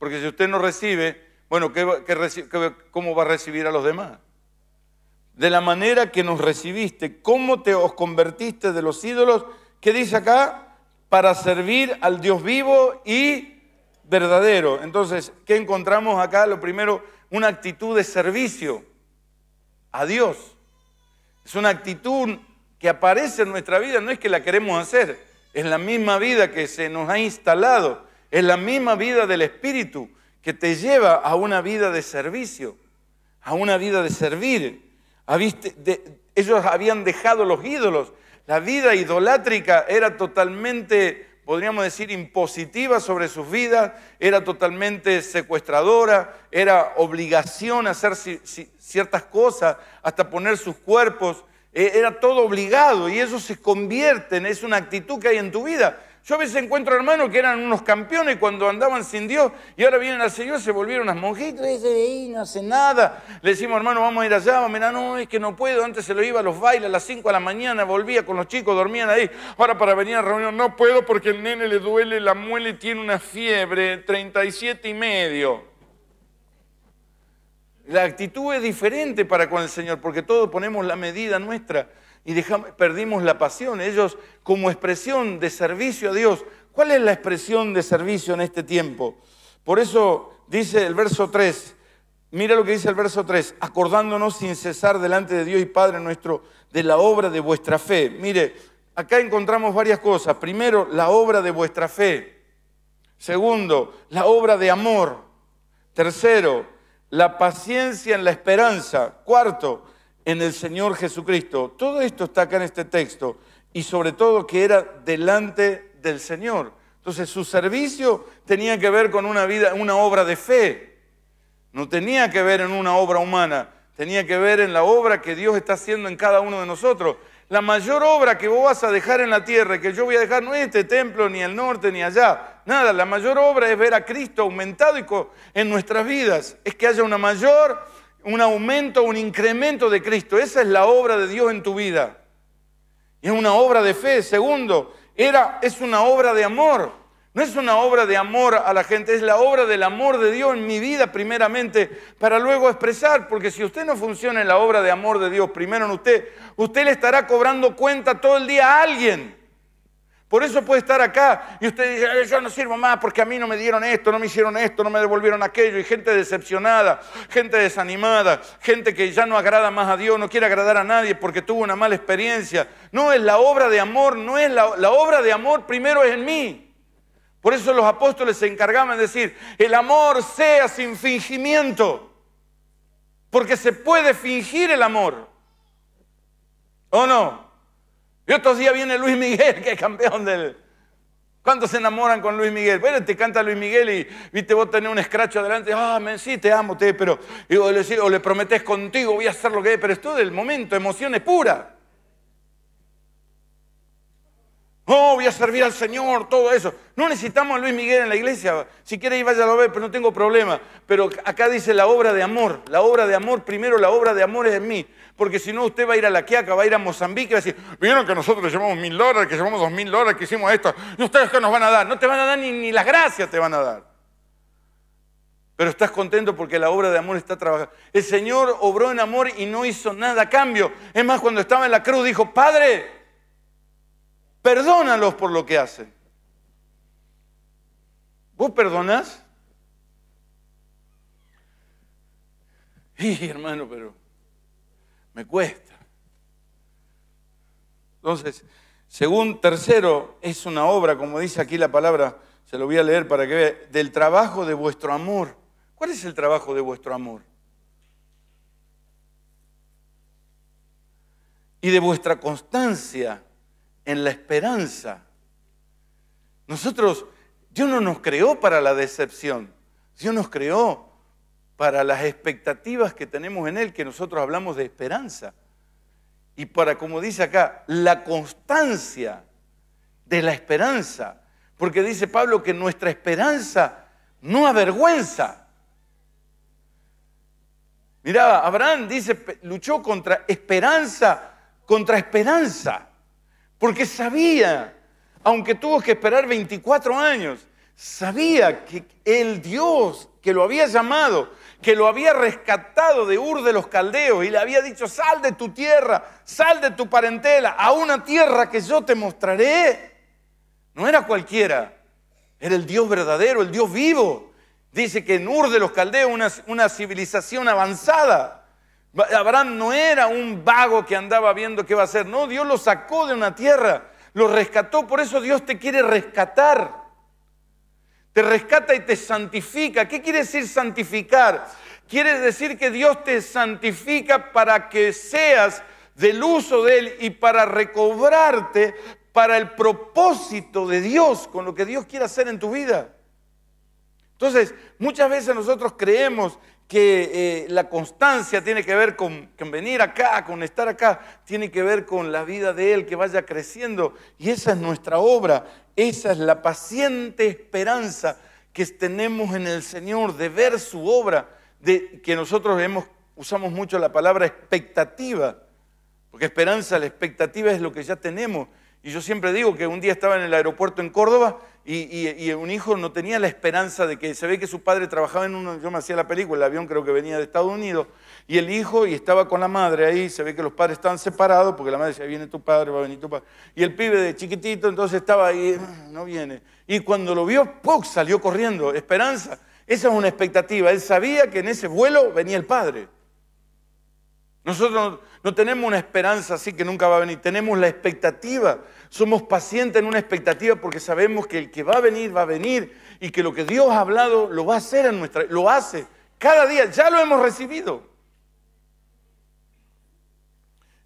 Porque si usted no recibe, bueno, cómo va a recibir a los demás? De la manera que nos recibiste, cómo te os convertiste de los ídolos, ¿qué dice acá? Para servir al Dios vivo y verdadero. Entonces, ¿qué encontramos acá? Lo primero, una actitud de servicio a Dios. Es una actitud que aparece en nuestra vida, no es que la queremos hacer, es la misma vida que se nos ha instalado, es la misma vida del Espíritu que te lleva a una vida de servicio, a una vida de servir. ellos habían dejado los ídolos, la vida idolátrica era totalmente, podríamos decir, impositiva sobre sus vidas, era totalmente secuestradora, era obligación a hacer ciertas cosas, hasta poner sus cuerpos, e, era todo obligado y eso se convierte, en, es una actitud que hay en tu vida. Yo a veces encuentro hermanos que eran unos campeones cuando andaban sin Dios y ahora vienen al Señor, se volvieron unas monjitas, dice no hace nada. Le decimos, hermano, vamos a ir allá, vamos, mira, no, es que no puedo, antes se lo iba a los bailes a las 5 de la mañana, volvía con los chicos, dormían ahí. Ahora para venir a reunión, no puedo porque el nene le duele la y tiene una fiebre, 37 y medio. La actitud es diferente para con el Señor, porque todos ponemos la medida nuestra y dejamos, perdimos la pasión. Ellos, como expresión de servicio a Dios, ¿cuál es la expresión de servicio en este tiempo? Por eso dice el verso 3, mira lo que dice el verso 3, acordándonos sin cesar delante de Dios y Padre nuestro de la obra de vuestra fe. Mire, acá encontramos varias cosas. Primero, la obra de vuestra fe. Segundo, la obra de amor. Tercero, la paciencia en la esperanza. Cuarto, en el Señor Jesucristo. Todo esto está acá en este texto y sobre todo que era delante del Señor. Entonces su servicio tenía que ver con una vida, una obra de fe. No tenía que ver en una obra humana, tenía que ver en la obra que Dios está haciendo en cada uno de nosotros. La mayor obra que vos vas a dejar en la tierra, que yo voy a dejar, no es este templo, ni el norte, ni allá. Nada, la mayor obra es ver a Cristo aumentado en nuestras vidas. Es que haya una mayor, un aumento, un incremento de Cristo. Esa es la obra de Dios en tu vida. Y es una obra de fe. Segundo, era, es una obra de amor. No es una obra de amor a la gente, es la obra del amor de Dios en mi vida primeramente para luego expresar, porque si usted no funciona en la obra de amor de Dios primero en usted, usted le estará cobrando cuenta todo el día a alguien. Por eso puede estar acá y usted dice, yo no sirvo más porque a mí no me dieron esto, no me hicieron esto, no me devolvieron aquello. Y gente decepcionada, gente desanimada, gente que ya no agrada más a Dios, no quiere agradar a nadie porque tuvo una mala experiencia. No es la obra de amor, no es la, la obra de amor primero es en mí. Por eso los apóstoles se encargaban de decir, el amor sea sin fingimiento, porque se puede fingir el amor. ¿O no? Y otros días viene Luis Miguel, que es campeón del... ¿Cuántos se enamoran con Luis Miguel? Bueno, te canta Luis Miguel y viste vos tenés un escracho adelante, ah, sí, te amo, te, pero... Y, le, o le prometes contigo, voy a hacer lo que hay, pero esto del momento, emoción es pura. Oh, voy a servir al Señor, todo eso. No necesitamos a Luis Miguel en la iglesia. Si quiere ir, vaya a ver, pero no tengo problema. Pero acá dice la obra de amor. La obra de amor, primero la obra de amor es en mí. Porque si no, usted va a ir a La Quiaca, va a ir a Mozambique, y va a decir, vieron que nosotros llevamos mil dólares, que llevamos dos mil dólares, que hicimos esto. ¿Y ustedes qué nos van a dar? No te van a dar ni, ni las gracias te van a dar. Pero estás contento porque la obra de amor está trabajando. El Señor obró en amor y no hizo nada a cambio. Es más, cuando estaba en la cruz dijo, Padre, Perdónalos por lo que hacen. ¿Vos perdonás? Y hermano, pero me cuesta. Entonces, según tercero, es una obra, como dice aquí la palabra, se lo voy a leer para que vea, del trabajo de vuestro amor. ¿Cuál es el trabajo de vuestro amor? Y de vuestra constancia en la esperanza. Nosotros, Dios no nos creó para la decepción, Dios nos creó para las expectativas que tenemos en Él, que nosotros hablamos de esperanza. Y para, como dice acá, la constancia de la esperanza. Porque dice Pablo que nuestra esperanza no avergüenza. Mirá, Abraham dice, luchó contra esperanza, contra esperanza. Porque sabía, aunque tuvo que esperar 24 años, sabía que el Dios que lo había llamado, que lo había rescatado de Ur de los Caldeos y le había dicho, sal de tu tierra, sal de tu parentela, a una tierra que yo te mostraré, no era cualquiera, era el Dios verdadero, el Dios vivo. Dice que en Ur de los Caldeos, una, una civilización avanzada, Abraham no era un vago que andaba viendo qué va a hacer, no, Dios lo sacó de una tierra, lo rescató, por eso Dios te quiere rescatar. Te rescata y te santifica. ¿Qué quiere decir santificar? Quiere decir que Dios te santifica para que seas del uso de Él y para recobrarte para el propósito de Dios, con lo que Dios quiere hacer en tu vida. Entonces, muchas veces nosotros creemos que eh, la constancia tiene que ver con, venir acá, con estar acá, tiene que ver con la vida de Él que vaya creciendo. Y esa es nuestra obra, esa es la paciente esperanza que tenemos en el Señor de ver su obra, de que nosotros usamos mucho la palabra expectativa, porque esperanza, la expectativa es lo que ya tenemos. Y yo siempre digo que un día estaba en el aeropuerto en Córdoba y, un hijo no tenía la esperanza de que se ve que su padre trabajaba en un, yo me hacía la película, el avión creo que venía de Estados Unidos, y el hijo y estaba con la madre ahí, se ve que los padres estaban separados, porque la madre decía, viene tu padre, va a venir tu padre. Y el pibe de chiquitito entonces estaba ahí, ah, no viene. Y cuando lo vio, ¡pum! salió corriendo, esperanza. Esa es una expectativa. Él sabía que en ese vuelo venía el padre. Nosotros no tenemos una esperanza así que nunca va a venir, tenemos la expectativa somos pacientes en una expectativa porque sabemos que el que va a venir, va a venir y que lo que Dios ha hablado lo va a hacer en nuestra lo hace cada día, ya lo hemos recibido.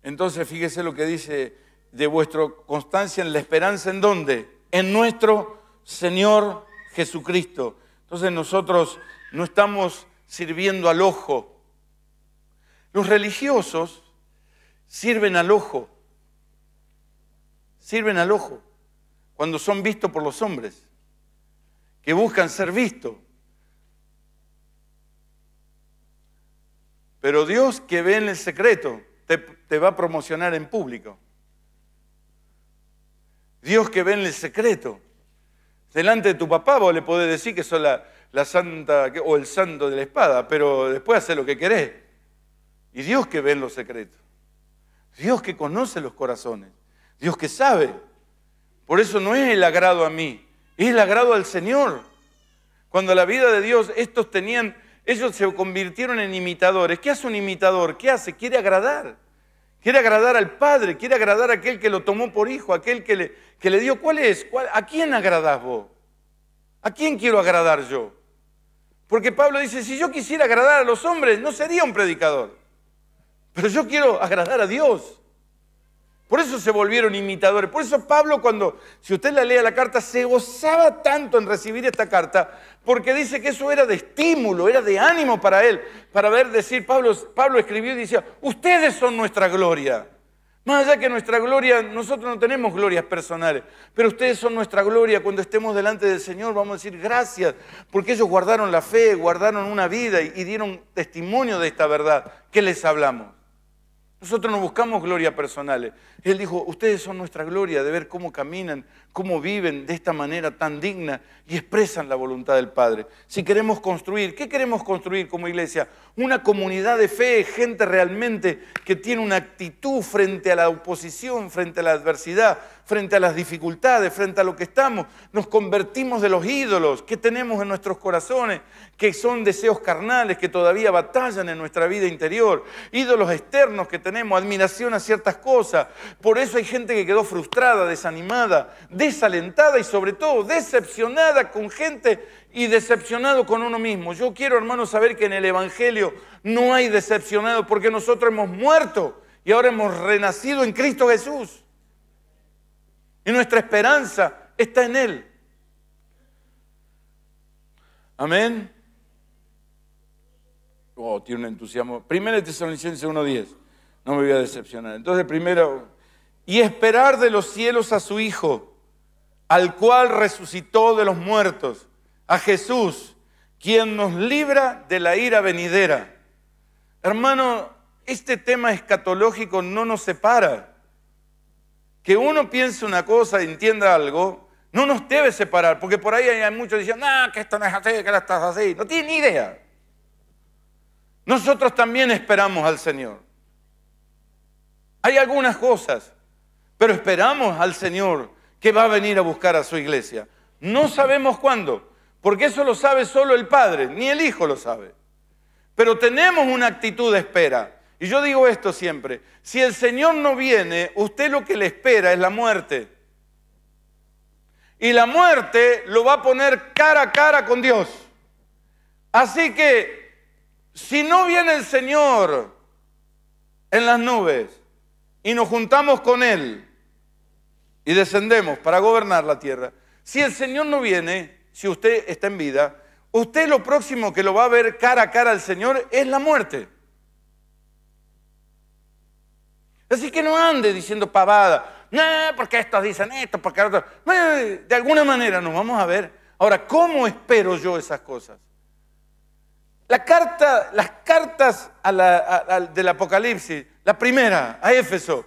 Entonces, fíjese lo que dice de vuestra constancia en la esperanza en dónde? En nuestro Señor Jesucristo. Entonces, nosotros no estamos sirviendo al ojo. Los religiosos sirven al ojo sirven al ojo cuando son vistos por los hombres, que buscan ser vistos. Pero Dios que ve en el secreto te, va a promocionar en público. Dios que ve en el secreto. Delante de tu papá vos le podés decir que sos la, la santa o el santo de la espada, pero después hace lo que querés. Y Dios que ve en los secretos. Dios que conoce los corazones. Dios que sabe. Por eso no es el agrado a mí, es el agrado al Señor. Cuando la vida de Dios, estos tenían, ellos se convirtieron en imitadores. ¿Qué hace un imitador? ¿Qué hace? Quiere agradar. Quiere agradar al Padre, quiere agradar a aquel que lo tomó por hijo, aquel que le, que le dio. ¿Cuál es? ¿A quién agradás vos? ¿A quién quiero agradar yo? Porque Pablo dice, si yo quisiera agradar a los hombres, no sería un predicador. Pero yo quiero agradar a Dios. Por eso se volvieron imitadores. Por eso Pablo cuando, si usted la lee la carta, se gozaba tanto en recibir esta carta, porque dice que eso era de estímulo, era de ánimo para él, para ver decir, Pablo, escribió y decía, ustedes son nuestra gloria. Más allá que nuestra gloria, nosotros no tenemos glorias personales, pero ustedes son nuestra gloria. Cuando estemos delante del Señor vamos a decir gracias, porque ellos guardaron la fe, guardaron una vida y dieron testimonio de esta verdad que les hablamos. Nosotros no buscamos gloria personal. Él dijo, ustedes son nuestra gloria de ver cómo caminan, cómo viven de esta manera tan digna y expresan la voluntad del Padre. Si queremos construir, ¿qué queremos construir como iglesia? Una comunidad de fe, gente realmente que tiene una actitud frente a la oposición, frente a la adversidad, frente a las dificultades, frente a lo que estamos. Nos convertimos de los ídolos que tenemos en nuestros corazones, que son deseos carnales que todavía batallan en nuestra vida interior, ídolos externos que tenemos, admiración a ciertas cosas. Por eso hay gente que quedó frustrada, desanimada, desalentada y sobre todo decepcionada con gente y decepcionado con uno mismo. Yo quiero, hermanos, saber que en el Evangelio no hay decepcionado porque nosotros hemos muerto y ahora hemos renacido en Cristo Jesús. Y nuestra esperanza está en Él. Amén. Oh, tiene un entusiasmo. Primera Tesalonicenses 1.10. No me voy a decepcionar. Entonces, primero, y esperar de los cielos a su Hijo, al cual resucitó de los muertos, a Jesús, quien nos libra de la ira venidera. Hermano, este tema escatológico no nos separa. Que uno piense una cosa y entienda algo, no nos debe separar, porque por ahí hay muchos que dicen, ah, que esto no es así, que la estás así. No tiene ni idea. Nosotros también esperamos al Señor. Hay algunas cosas, pero esperamos al Señor que va a venir a buscar a su iglesia. No sabemos cuándo, porque eso lo sabe solo el Padre, ni el Hijo lo sabe. Pero tenemos una actitud de espera. Y yo digo esto siempre, si el Señor no viene, usted lo que le espera es la muerte. Y la muerte lo va a poner cara a cara con Dios. Así que, si no viene el Señor en las nubes y nos juntamos con Él, y descendemos para gobernar la tierra, si el Señor no viene, si usted está en vida, usted lo próximo que lo va a ver cara a cara al Señor es la muerte. Así que no ande diciendo pavada, no, porque estos dicen esto, porque otros. De alguna manera nos vamos a ver. Ahora, ¿cómo espero yo esas cosas? La carta, las cartas del Apocalipsis, la primera, a Éfeso,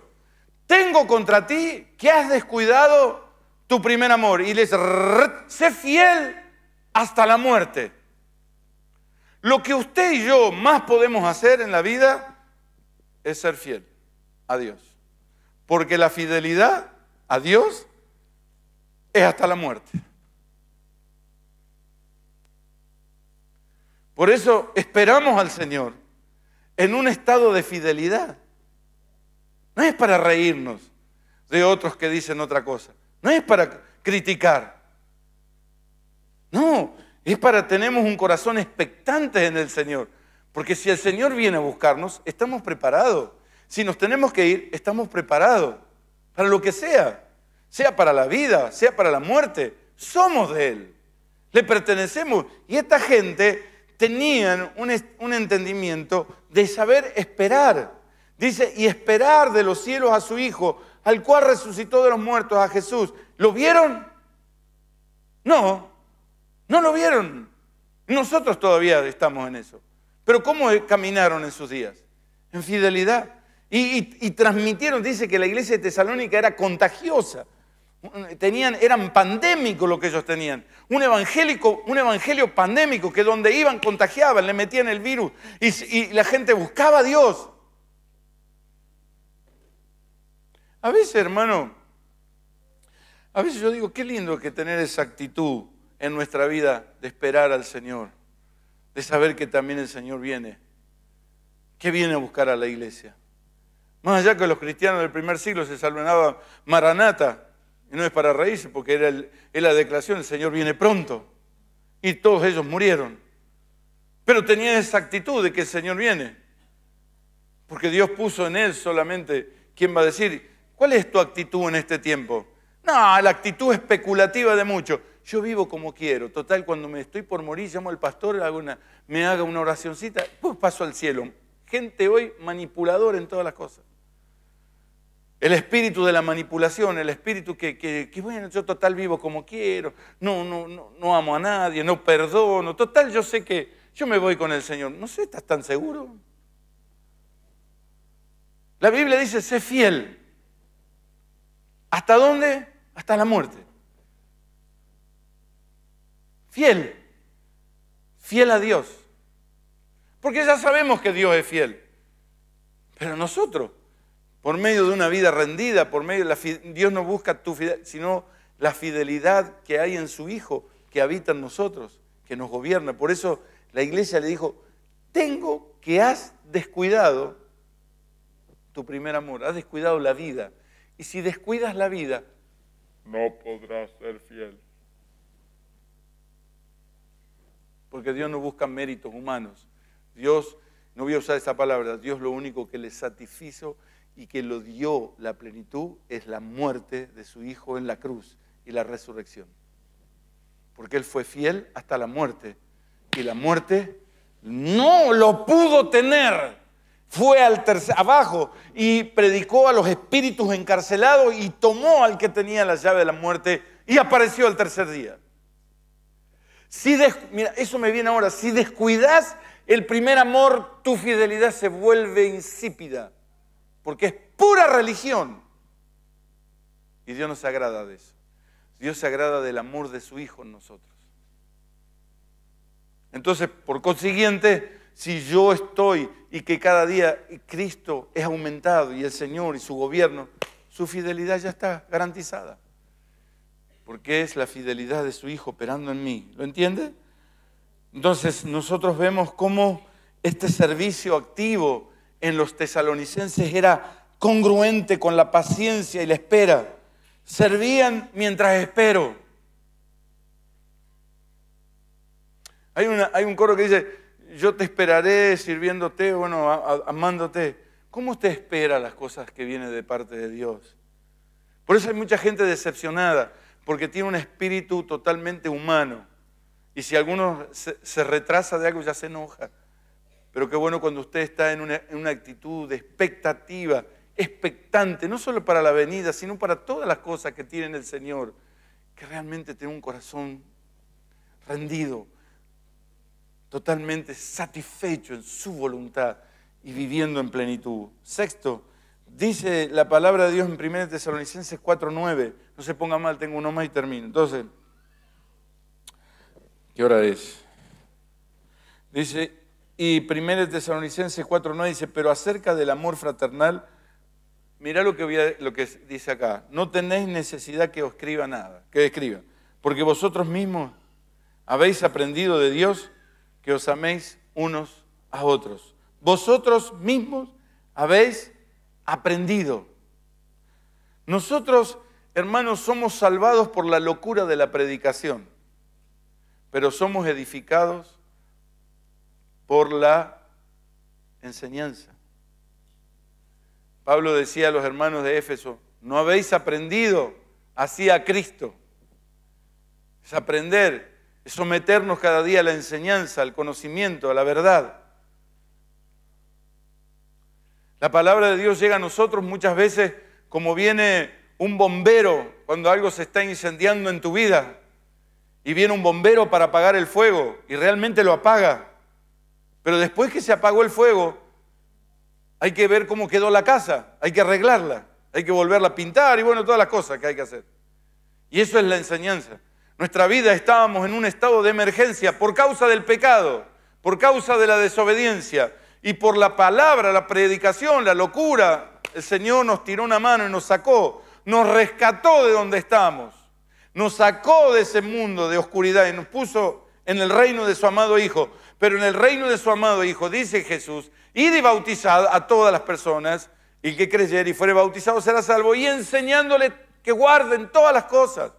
tengo contra ti que has descuidado tu primer amor. Y les, sé fiel hasta la muerte. Lo que usted y yo más podemos hacer en la vida es ser fiel a Dios. Porque la fidelidad a Dios es hasta la muerte. Por eso esperamos al Señor en un estado de fidelidad. No es para reírnos de otros que dicen otra cosa. No es para criticar. No, es para tener un corazón expectante en el Señor. Porque si el Señor viene a buscarnos, estamos preparados. Si nos tenemos que ir, estamos preparados. Para lo que sea. Sea para la vida, sea para la muerte. Somos de Él. Le pertenecemos. Y esta gente tenían un, un entendimiento de saber esperar. Dice, y esperar de los cielos a su Hijo, al cual resucitó de los muertos, a Jesús. ¿Lo vieron? No, no lo vieron. Nosotros todavía estamos en eso. Pero ¿cómo caminaron en sus días? En fidelidad. Y, transmitieron, dice que la iglesia de Tesalónica era contagiosa. Tenían, eran pandémicos lo que ellos tenían. Un, evangélico, un evangelio pandémico que donde iban contagiaban, le metían el virus y, y la gente buscaba a Dios. A veces, hermano, a veces yo digo, qué lindo que tener esa actitud en nuestra vida de esperar al Señor, de saber que también el Señor viene, que viene a buscar a la iglesia. Más allá que los cristianos del primer siglo se saludaban Maranata, y no es para reírse porque era la declaración, el Señor viene pronto, y todos ellos murieron. Pero tenían esa actitud de que el Señor viene, porque Dios puso en él solamente, ¿quién va a decir? ¿Cuál es tu actitud en este tiempo? No, la actitud especulativa de muchos. Yo vivo como quiero. Total, cuando me estoy por morir, llamo al pastor, me haga una oracioncita, pues paso al cielo. Gente hoy manipuladora en todas las cosas. El espíritu de la manipulación, el espíritu que, bueno, yo total vivo como quiero, no, no, no, no amo a nadie, no perdono, total yo sé que yo me voy con el Señor. No sé, ¿estás tan seguro? La Biblia dice, sé fiel ¿Hasta dónde? Hasta la muerte. Fiel. Fiel a Dios. Porque ya sabemos que Dios es fiel. Pero nosotros, por medio de una vida rendida, por medio de la Dios no busca tu fidelidad, sino la fidelidad que hay en su Hijo que habita en nosotros, que nos gobierna. Por eso la iglesia le dijo, tengo que has descuidado tu primer amor, has descuidado la vida, y si descuidas la vida, no podrás ser fiel. Porque Dios no busca méritos humanos. Dios, no voy a usar esa palabra, Dios lo único que le satisfizo y que lo dio la plenitud es la muerte de su Hijo en la cruz y la resurrección. Porque Él fue fiel hasta la muerte. Y la muerte no lo pudo tener fue al tercer, abajo y predicó a los espíritus encarcelados y tomó al que tenía la llave de la muerte y apareció el tercer día. Si Mira, eso me viene ahora. Si descuidas el primer amor, tu fidelidad se vuelve insípida, porque es pura religión. Y Dios no se agrada de eso. Dios se agrada del amor de su Hijo en nosotros. Entonces, por consiguiente, si yo estoy y que cada día Cristo es aumentado y el Señor y su gobierno, su fidelidad ya está garantizada. Porque es la fidelidad de su Hijo operando en mí. ¿Lo entiende? Entonces nosotros vemos cómo este servicio activo en los tesalonicenses era congruente con la paciencia y la espera. Servían mientras espero. Hay, hay un coro que dice, yo te esperaré sirviéndote, bueno, amándote. ¿Cómo usted espera las cosas que vienen de parte de Dios? Por eso hay mucha gente decepcionada, porque tiene un espíritu totalmente humano. Y si alguno se, retrasa de algo, ya se enoja. Pero qué bueno cuando usted está en una, actitud de expectativa, expectante, no solo para la venida, sino para todas las cosas que tiene el Señor, que realmente tiene un corazón rendido, totalmente satisfecho en su voluntad y viviendo en plenitud. Sexto, dice la palabra de Dios en 1 Tesalonicenses 4:9. No se ponga mal, tengo uno más y termino. Entonces, ¿qué hora es? Dice, y 1 Tesalonicenses 4:9 dice, pero acerca del amor fraternal, mirá lo que, lo que dice acá, no tenéis necesidad que os escriba nada, que escriba, porque vosotros mismos habéis aprendido de Dios que os améis unos a otros. Vosotros mismos habéis aprendido. Nosotros, hermanos, somos salvados por la locura de la predicación, pero somos edificados por la enseñanza. Pablo decía a los hermanos de Éfeso, no habéis aprendido así a Cristo. Es aprender es someternos cada día a la enseñanza, al conocimiento, a la verdad. La palabra de Dios llega a nosotros muchas veces como viene un bombero cuando algo se está incendiando en tu vida y viene un bombero para apagar el fuego y realmente lo apaga. Pero después que se apagó el fuego, hay que ver cómo quedó la casa, hay que arreglarla, hay que volverla a pintar y bueno, todas las cosas que hay que hacer. Y eso es la enseñanza. Nuestra vida estábamos en un estado de emergencia por causa del pecado, por causa de la desobediencia y por la palabra, la predicación, la locura. El Señor nos tiró una mano y nos sacó, nos rescató de donde estamos, nos sacó de ese mundo de oscuridad y nos puso en el reino de su amado Hijo. Pero en el reino de su amado Hijo, dice Jesús, id y bautizad a todas las personas y que creyere y fuere bautizado será salvo y enseñándole que guarden todas las cosas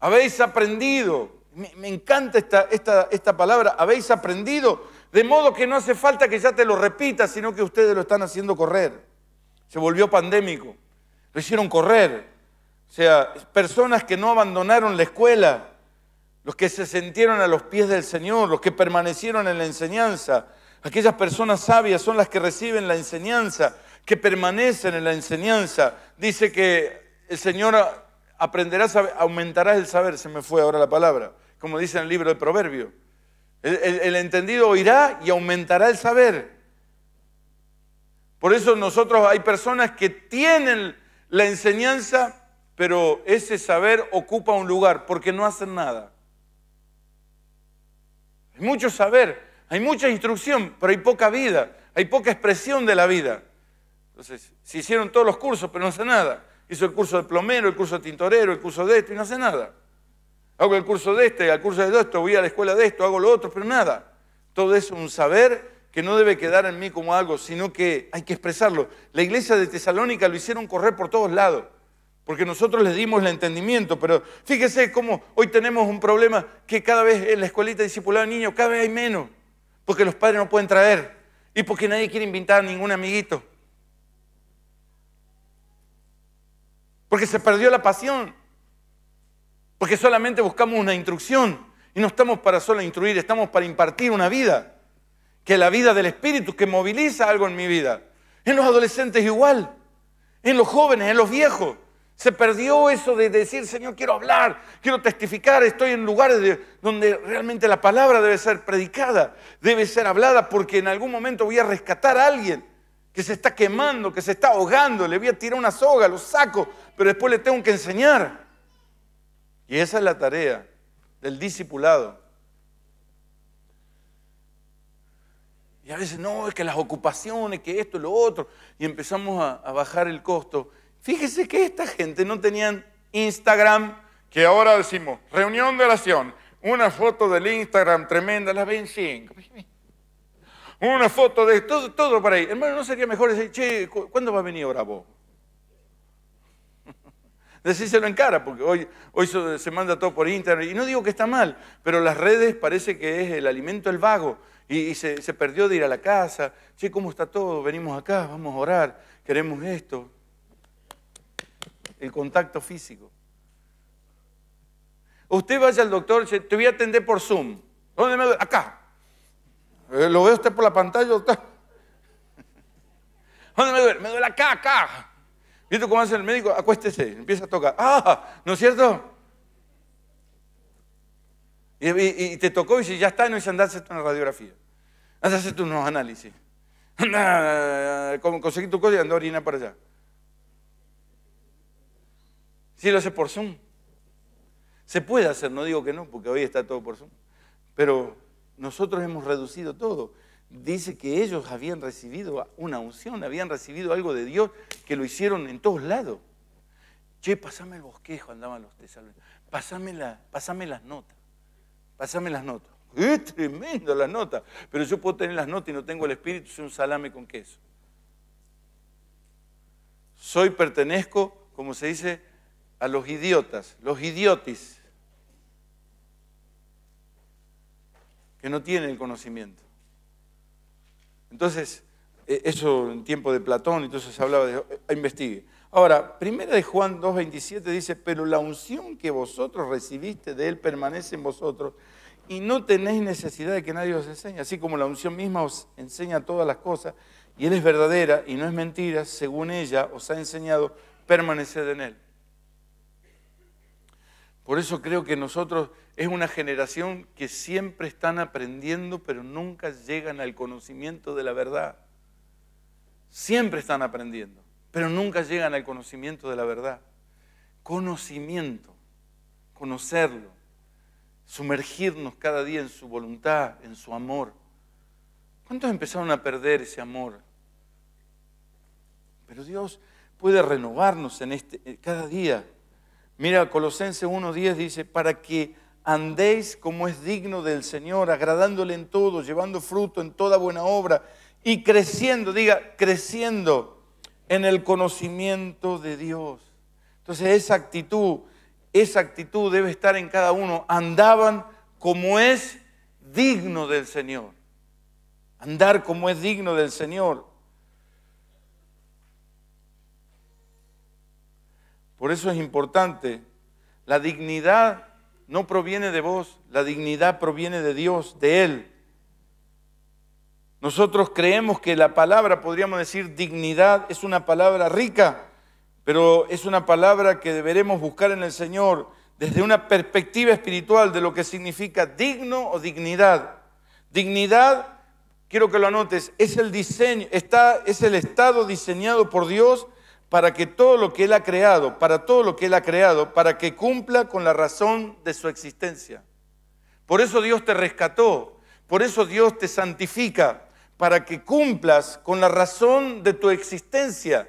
habéis aprendido, me, encanta esta, esta, esta palabra, habéis aprendido, de modo que no hace falta que ya te lo repita, sino que ustedes lo están haciendo correr. Se volvió pandémico, lo hicieron correr. O sea, personas que no abandonaron la escuela, los que se sentieron a los pies del Señor, los que permanecieron en la enseñanza, aquellas personas sabias son las que reciben la enseñanza, que permanecen en la enseñanza. Dice que el Señor aprenderás, aumentarás el saber, se me fue ahora la palabra, como dice en el libro de Proverbio. El, entendido oirá y aumentará el saber. Por eso nosotros hay personas que tienen la enseñanza, pero ese saber ocupa un lugar porque no hacen nada. Hay mucho saber, hay mucha instrucción, pero hay poca vida, hay poca expresión de la vida. Entonces, se hicieron todos los cursos, pero no hacen nada. Hizo el curso de plomero, el curso de tintorero, el curso de esto y no hace nada. Hago el curso de este, el curso de esto, voy a la escuela de esto, hago lo otro, pero nada. Todo es un saber que no debe quedar en mí como algo, sino que hay que expresarlo. La iglesia de Tesalónica lo hicieron correr por todos lados, porque nosotros les dimos el entendimiento, pero fíjese cómo hoy tenemos un problema que cada vez en la escuelita discipulada de niños cada vez hay menos, porque los padres no pueden traer y porque nadie quiere invitar a ningún amiguito. Porque se perdió la pasión. Porque solamente buscamos una instrucción. Y no estamos para solo instruir, estamos para impartir una vida. Que la vida del Espíritu, que moviliza algo en mi vida. En los adolescentes igual. En los jóvenes, en los viejos. Se perdió eso de decir, Señor, quiero hablar, quiero testificar, estoy en lugares donde realmente la palabra debe ser predicada, debe ser hablada, porque en algún momento voy a rescatar a alguien que se está quemando, que se está ahogando, le voy a tirar una soga, lo saco, pero después le tengo que enseñar. Y esa es la tarea del discipulado. Y a veces, no, es que las ocupaciones, que esto, lo otro, y empezamos a, bajar el costo. Fíjese que esta gente no tenían Instagram, que ahora decimos, reunión de oración, una foto del Instagram tremenda, las ven cinco. Una foto de todo, todo para ahí. Hermano, ¿no sería mejor decir, che, ¿cuándo va a venir ahora vos? Decíselo en cara, porque hoy, hoy se manda todo por internet. Y no digo que está mal, pero las redes parece que es el alimento el vago. Y, se, perdió de ir a la casa. Che, ¿cómo está todo? Venimos acá, vamos a orar, queremos esto. El contacto físico. Usted vaya al doctor, te voy a atender por Zoom. ¿Dónde me duele? Acá. Eh, lo ve usted por la pantalla, ¿Dónde me duele? Me duele acá, acá. ¿Viste cómo hace el médico? Acuéstese, empieza a tocar. ¡Ah! ¿No es cierto? Y, te tocó y si ya está, no dice, andarse a una radiografía. Andá a hacerte unos análisis. conseguí tu código y andá a para allá. Si lo hace por Zoom. Se puede hacer, no digo que no, porque hoy está todo por Zoom. Pero nosotros hemos reducido todo dice que ellos habían recibido una unción, habían recibido algo de Dios que lo hicieron en todos lados. Che, pasame el bosquejo, andaban los tesalones, Pasame, las notas, pasame las notas. Es tremendo las notas, pero yo puedo tener las notas y no tengo el espíritu, soy un salame con queso. Soy, pertenezco, como se dice, a los idiotas, los idiotis, que no tienen el conocimiento. Entonces, e, eso en tiempo de Platón, entonces se hablaba de, e, investigue. Ahora, primera de Juan 2.27 dice, pero la unción que vosotros recibiste de él permanece en vosotros y no tenéis necesidad de que nadie os enseñe, así como la unción misma os enseña todas las cosas y él es verdadera y no es mentira, según ella os ha enseñado, permaneced en él. Por eso creo que nosotros es una generación que siempre están aprendiendo, pero nunca llegan al conocimiento de la verdad. Siempre están aprendiendo, pero nunca llegan al conocimiento de la verdad. Conocimiento, conocerlo, sumergirnos cada día en su voluntad, en su amor. ¿Cuántos empezaron a perder ese amor? Pero Dios puede renovarnos en este, eh, cada día Mira, Colosenses 1.10 dice, para que andéis como es digno del Señor, agradándole en todo, llevando fruto en toda buena obra y creciendo, diga, creciendo en el conocimiento de Dios. Entonces esa actitud, esa actitud debe estar en cada uno. Andaban como es digno del Señor. Andar como es digno del Señor. Por eso es importante. La dignidad no proviene de vos, la dignidad proviene de Dios, de Él. Nosotros creemos que la palabra, podríamos decir, dignidad es una palabra rica, pero es una palabra que deberemos buscar en el Señor desde una perspectiva espiritual de lo que significa digno o dignidad. Dignidad, quiero que lo anotes, es el diseño, está, es el estado diseñado por Dios para que todo lo que Él ha creado, para todo lo que Él ha creado, para que cumpla con la razón de su existencia. Por eso Dios te rescató, por eso Dios te santifica, para que cumplas con la razón de tu existencia.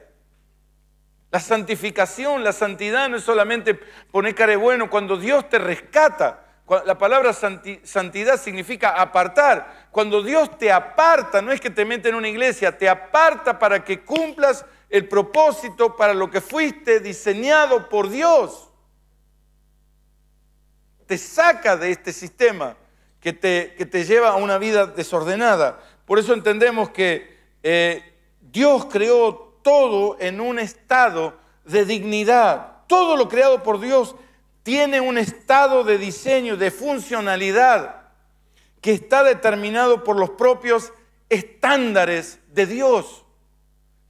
La santificación, la santidad no es solamente poner cara bueno, cuando Dios te rescata, la palabra santidad significa apartar. Cuando Dios te aparta, no es que te mete en una iglesia, te aparta para que cumplas el propósito para lo que fuiste diseñado por Dios. Te saca de este sistema que te, te lleva a una vida desordenada. Por eso entendemos que eh, Dios creó todo en un estado de dignidad. Todo lo creado por Dios tiene un estado de diseño, de funcionalidad, que está determinado por los propios estándares de Dios.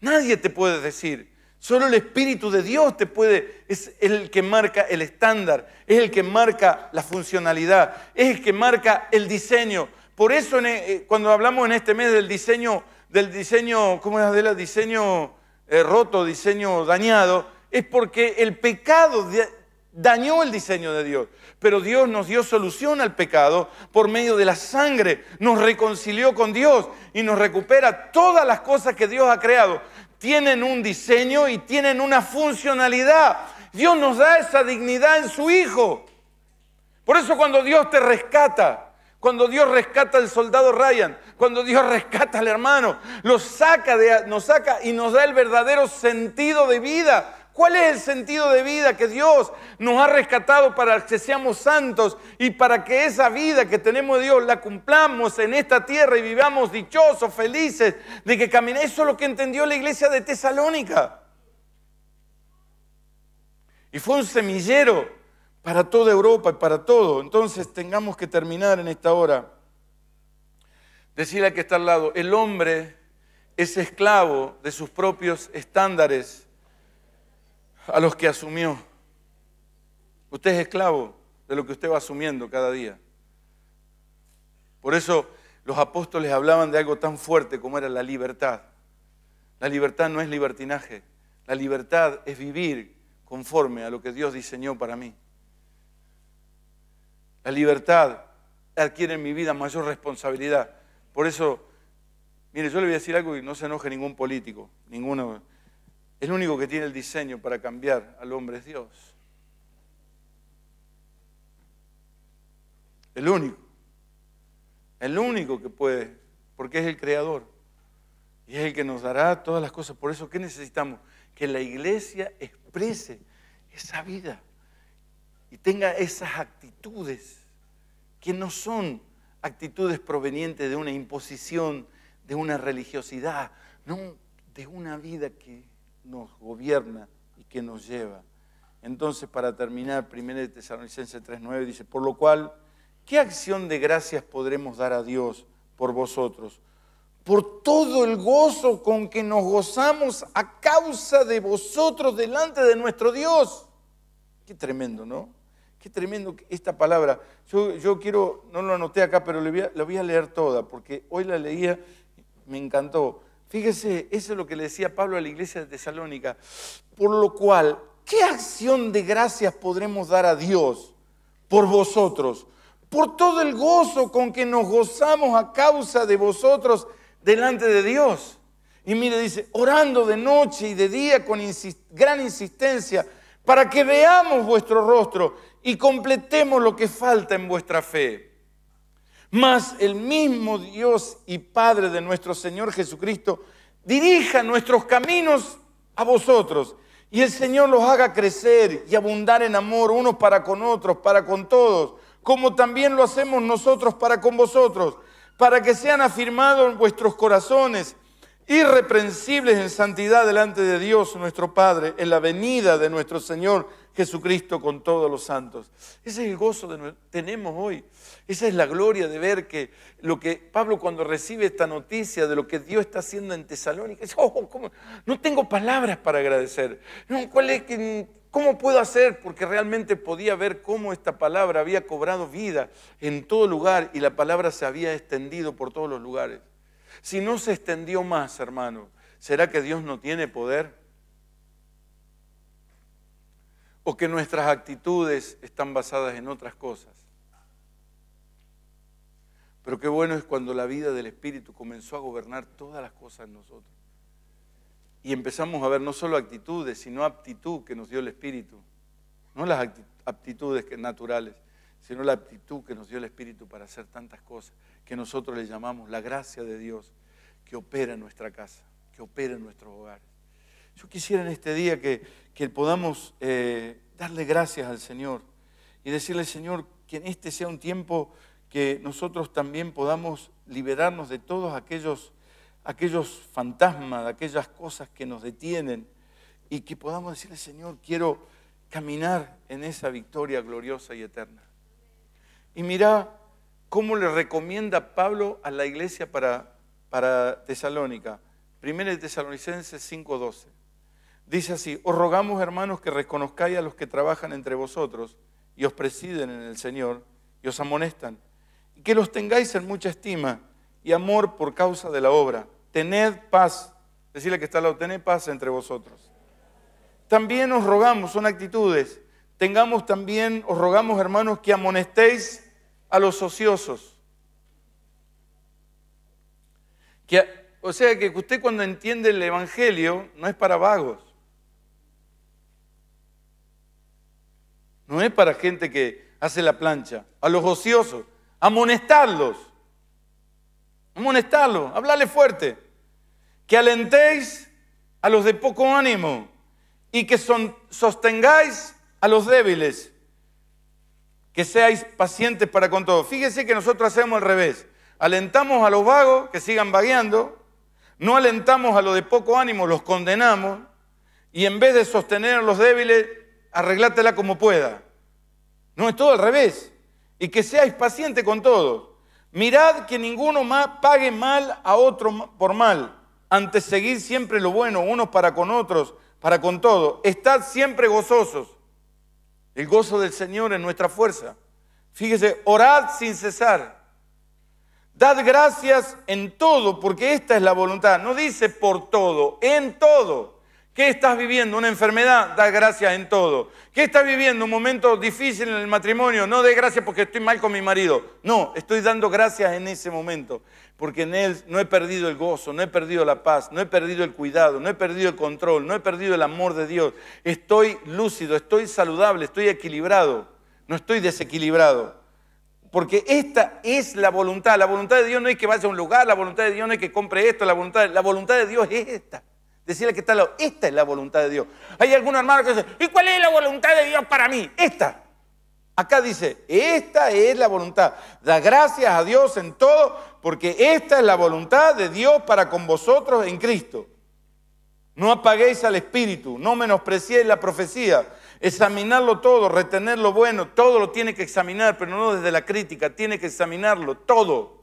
Nadie te puede decir. Solo el Espíritu de Dios te puede, es el que marca el estándar, es el que marca la funcionalidad, es el que marca el diseño. Por eso eh, cuando hablamos en este mes del diseño, del diseño, ¿cómo es Diseño eh, roto, diseño dañado, es porque el pecado dañó el diseño de Dios. Pero Dios nos dio solución al pecado por medio de la sangre, nos reconcilió con Dios y nos recupera todas las cosas que Dios ha creado. Tienen un diseño y tienen una funcionalidad. Dios nos da esa dignidad en su Hijo. Por eso cuando Dios te rescata, cuando Dios rescata al soldado Ryan, cuando Dios rescata al hermano, saca nos saca y nos da el verdadero sentido de vida ¿Cuál es el sentido de vida que Dios nos ha rescatado para que seamos santos y para que esa vida que tenemos de Dios la cumplamos en esta tierra y vivamos dichosos, felices, de que caminemos? Eso es lo que entendió la iglesia de Tesalónica. Y fue un semillero para toda Europa y para todo. Entonces tengamos que terminar en esta hora. Decirle al que está al lado, el hombre es esclavo de sus propios estándares a los que asumió. Usted es esclavo de lo que usted va asumiendo cada día. Por eso los apóstoles hablaban de algo tan fuerte como era la libertad. La libertad no es libertinaje, la libertad es vivir conforme a lo que Dios diseñó para mí. La libertad adquiere en mi vida mayor responsabilidad. Por eso, mire, yo le voy a decir algo y no se enoje ningún político, ninguno el único que tiene el diseño para cambiar al hombre es Dios. El único. El único que puede, porque es el creador. Y es el que nos dará todas las cosas. Por eso, ¿qué necesitamos? Que la iglesia exprese esa vida y tenga esas actitudes que no son actitudes provenientes de una imposición, de una religiosidad, no, de una vida que nos gobierna y que nos lleva. Entonces, para terminar, 1 Tesalonicenses 3.9 dice, por lo cual, ¿qué acción de gracias podremos dar a Dios por vosotros? Por todo el gozo con que nos gozamos a causa de vosotros delante de nuestro Dios. Qué tremendo, ¿no? Qué tremendo esta palabra. Yo, quiero, no lo anoté acá, pero la voy a leer toda, porque hoy la leía, me encantó. Fíjese, eso es lo que le decía Pablo a la iglesia de Tesalónica. Por lo cual, ¿qué acción de gracias podremos dar a Dios por vosotros? Por todo el gozo con que nos gozamos a causa de vosotros delante de Dios. Y mire, dice, orando de noche y de día con gran insistencia, para que veamos vuestro rostro y completemos lo que falta en vuestra fe. Mas el mismo Dios y Padre de nuestro Señor Jesucristo dirija nuestros caminos a vosotros y el Señor los haga crecer y abundar en amor unos para con otros, para con todos, como también lo hacemos nosotros para con vosotros, para que sean afirmados en vuestros corazones irreprensibles en santidad delante de Dios nuestro Padre, en la venida de nuestro Señor Jesucristo con todos los santos. Ese es el gozo que tenemos hoy. Esa es la gloria de ver que lo que Pablo cuando recibe esta noticia de lo que Dios está haciendo en Tesalónica, dice, oh, no tengo palabras para agradecer. ¿Cómo puedo hacer? Porque realmente podía ver cómo esta palabra había cobrado vida en todo lugar y la palabra se había extendido por todos los lugares. Si no se extendió más, hermano, ¿será que Dios no tiene poder? ¿O que nuestras actitudes están basadas en otras cosas? Pero qué bueno es cuando la vida del Espíritu comenzó a gobernar todas las cosas en nosotros. Y empezamos a ver no solo actitudes, sino aptitud que nos dio el Espíritu. No las aptitudes naturales, sino la aptitud que nos dio el Espíritu para hacer tantas cosas que nosotros le llamamos la gracia de Dios que opera en nuestra casa, que opera en nuestros hogares. Yo quisiera en este día que, podamos eh, darle gracias al Señor y decirle, Señor, que en este sea un tiempo que nosotros también podamos liberarnos de todos aquellos, aquellos fantasmas, de aquellas cosas que nos detienen y que podamos decirle, Señor, quiero caminar en esa victoria gloriosa y eterna. Y mira cómo le recomienda Pablo a la iglesia para, para Tesalónica. Primero de Tesalonicenses 5:12. Dice así, os rogamos hermanos que reconozcáis a los que trabajan entre vosotros y os presiden en el Señor y os amonestan y que los tengáis en mucha estima y amor por causa de la obra. Tened paz, decirle que está al lado, tened paz entre vosotros. También os rogamos, son actitudes, tengamos también, os rogamos hermanos, que amonestéis a los ociosos. Que, o sea que usted cuando entiende el Evangelio no es para vagos. No es para gente que hace la plancha, a los ociosos amonestadlos, amonestarlos, hablarle fuerte, que alentéis a los de poco ánimo y que sostengáis a los débiles, que seáis pacientes para con todo. Fíjese que nosotros hacemos al revés, alentamos a los vagos que sigan vagueando, no alentamos a los de poco ánimo, los condenamos y en vez de sostener a los débiles, arreglátela como pueda. No, es todo al revés y que seáis pacientes con todos. Mirad que ninguno más pague mal a otro por mal, antes seguid siempre lo bueno, unos para con otros, para con todo, Estad siempre gozosos. El gozo del Señor es nuestra fuerza. Fíjese, orad sin cesar. Dad gracias en todo, porque esta es la voluntad. No dice por todo, en todo. ¿Qué estás viviendo? Una enfermedad, da gracias en todo. ¿Qué estás viviendo? Un momento difícil en el matrimonio, no de gracias porque estoy mal con mi marido. No, estoy dando gracias en ese momento, porque en él no he perdido el gozo, no he perdido la paz, no he perdido el cuidado, no he perdido el control, no he perdido el amor de Dios. Estoy lúcido, estoy saludable, estoy equilibrado, no estoy desequilibrado. Porque esta es la voluntad. La voluntad de Dios no es que vaya a un lugar, la voluntad de Dios no es que compre esto, la voluntad, la voluntad de Dios es esta. Decirle que está al lado, esta es la voluntad de Dios. Hay algún hermano que dice, ¿y cuál es la voluntad de Dios para mí? Esta. Acá dice, esta es la voluntad. Da gracias a Dios en todo, porque esta es la voluntad de Dios para con vosotros en Cristo. No apaguéis al Espíritu, no menospreciéis la profecía. Examinarlo todo, retener lo bueno, todo lo tiene que examinar, pero no desde la crítica, tiene que examinarlo todo.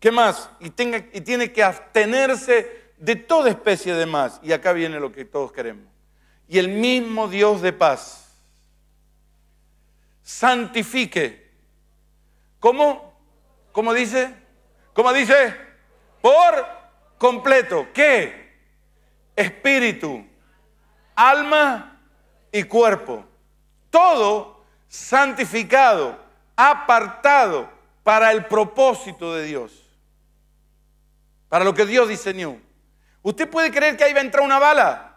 ¿Qué más? Y, tenga, y tiene que abstenerse de toda especie de más. Y acá viene lo que todos queremos. Y el mismo Dios de paz santifique. ¿Cómo? ¿Cómo dice? ¿Cómo dice? Por completo. ¿Qué? Espíritu, alma y cuerpo. Todo santificado, apartado para el propósito de Dios. Para lo que Dios diseñó. Usted puede creer que ahí va a entrar una bala,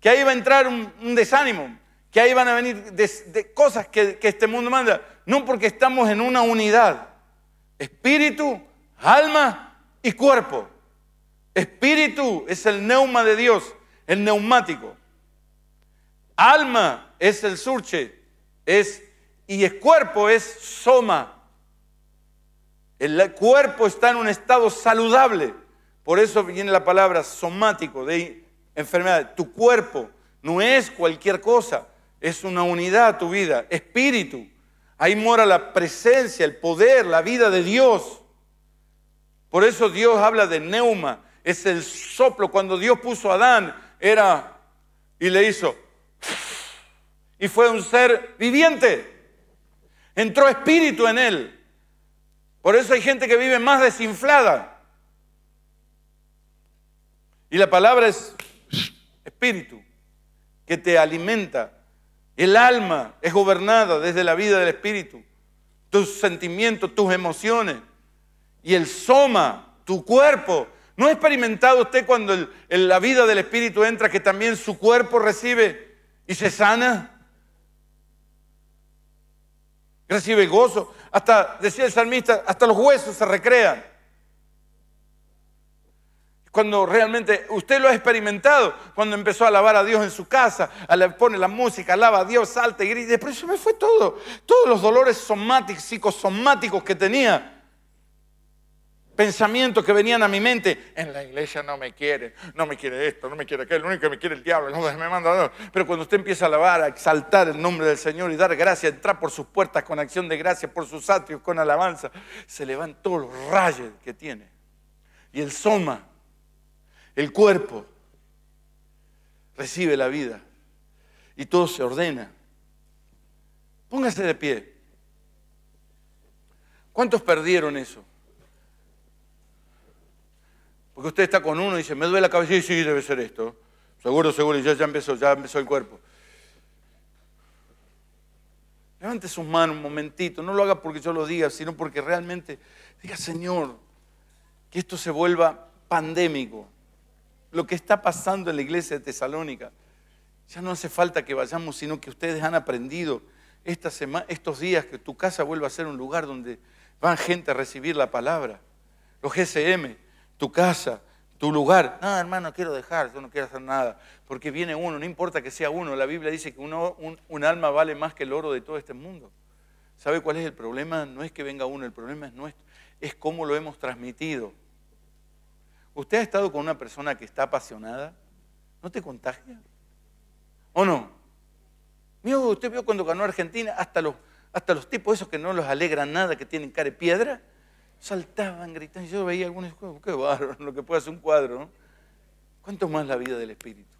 que ahí va a entrar un, desánimo, que ahí van a venir cosas que, este mundo manda. No porque estamos en una unidad. Espíritu, alma y cuerpo. Espíritu es el neuma de Dios, el neumático. Alma es el surche, es y el cuerpo es soma. El cuerpo está en un estado saludable. Por eso viene la palabra somático, de enfermedad. Tu cuerpo no es cualquier cosa, es una unidad tu vida, espíritu. Ahí mora la presencia, el poder, la vida de Dios. Por eso Dios habla de neuma, es el soplo. Cuando Dios puso a Adán, era y le hizo. Y fue un ser viviente. Entró espíritu en él. Por eso hay gente que vive más desinflada. Y la palabra es espíritu, que te alimenta. El alma es gobernada desde la vida del espíritu. Tus sentimientos, tus emociones. Y el soma, tu cuerpo. ¿No ha experimentado usted cuando la vida del espíritu entra que también su cuerpo recibe y se sana? Recibe gozo. Hasta, decía el salmista, hasta los huesos se recrean. Cuando realmente usted lo ha experimentado, cuando empezó a alabar a Dios en su casa, pone la música, alaba a Dios, salta y grita, pero eso me fue todo. Todos los dolores somáticos, psicosomáticos que tenía, pensamientos que venían a mi mente. En la iglesia no me quiere, no me quiere esto, no me quiere aquello, lo único que me quiere el diablo, no me manda Dios. Pero cuando usted empieza a alabar, a exaltar el nombre del Señor y dar gracias, entrar por sus puertas con acción de gracias, por sus atrios con alabanza, se levantan todos los rayos que tiene. Y el soma el cuerpo recibe la vida y todo se ordena. Póngase de pie. ¿Cuántos perdieron eso? Porque usted está con uno y dice, me duele la cabeza, sí, sí, debe ser esto. Seguro, seguro, y ya, ya empezó, ya empezó el cuerpo. Levante sus manos un momentito, no lo haga porque yo lo diga, sino porque realmente diga, Señor, que esto se vuelva pandémico lo que está pasando en la iglesia de Tesalónica. Ya no hace falta que vayamos, sino que ustedes han aprendido esta semana, estos días que tu casa vuelva a ser un lugar donde van gente a recibir la palabra. Los GCM, tu casa, tu lugar. No, hermano, quiero dejar, yo no quiero hacer nada. Porque viene uno, no importa que sea uno. La Biblia dice que un, un alma vale más que el oro de todo este mundo. ¿Sabe cuál es el problema? No es que venga uno, el problema es nuestro. Es cómo lo hemos transmitido. ¿Usted ha estado con una persona que está apasionada? ¿No te contagia? ¿O no? Mío, usted vio cuando ganó Argentina, hasta los, hasta los tipos esos que no los alegran nada, que tienen cara de piedra, saltaban, gritaban. Yo veía algunos, oh, qué bárbaro, lo que puede hacer un cuadro. ¿Cuánto más la vida del Espíritu?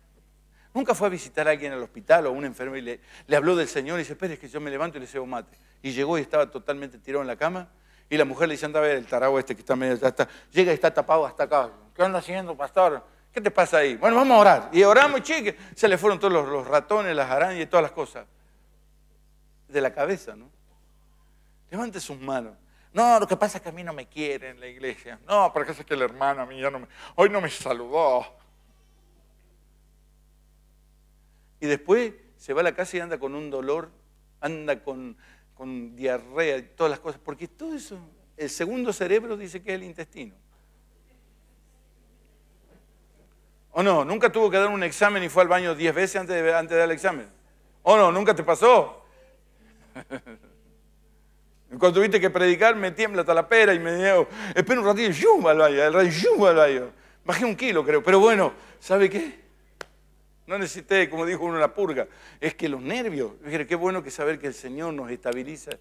Nunca fue a visitar a alguien al hospital o a un enfermo y le, habló del Señor y dice, espere, es que yo me levanto y le llevo mate. Y llegó y estaba totalmente tirado en la cama. Y la mujer le dice, anda a ver el tarago este que está medio, ya está, llega y está tapado hasta acá. ¿Qué anda haciendo, pastor? ¿Qué te pasa ahí? Bueno, vamos a orar. Y oramos, chique. Se le fueron todos los, ratones, las arañas y todas las cosas. De la cabeza, ¿no? Levante sus manos. No, lo que pasa es que a mí no me quieren en la iglesia. No, porque es que el hermano a mí ya no me, hoy no me saludó. Y después se va a la casa y anda con un dolor, anda con con diarrea y todas las cosas, porque todo eso, el segundo cerebro dice que es el intestino. ¿O no? ¿Nunca tuvo que dar un examen y fue al baño diez veces antes de, antes dar el examen? ¿O no? ¿Nunca te pasó? Cuando tuviste que predicar, me tiembla hasta la pera y me digo, espera un ratito, yum al baño, el rey, yum al baño. Bajé un kilo, creo, pero bueno, ¿sabe qué? No necesité, como dijo uno, la purga. Es que los nervios. Dijeron, qué bueno que saber que el Señor nos estabiliza.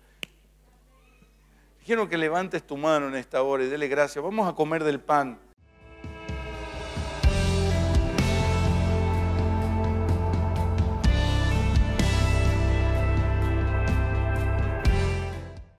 Dijeron que levantes tu mano en esta hora y dele gracias. Vamos a comer del pan.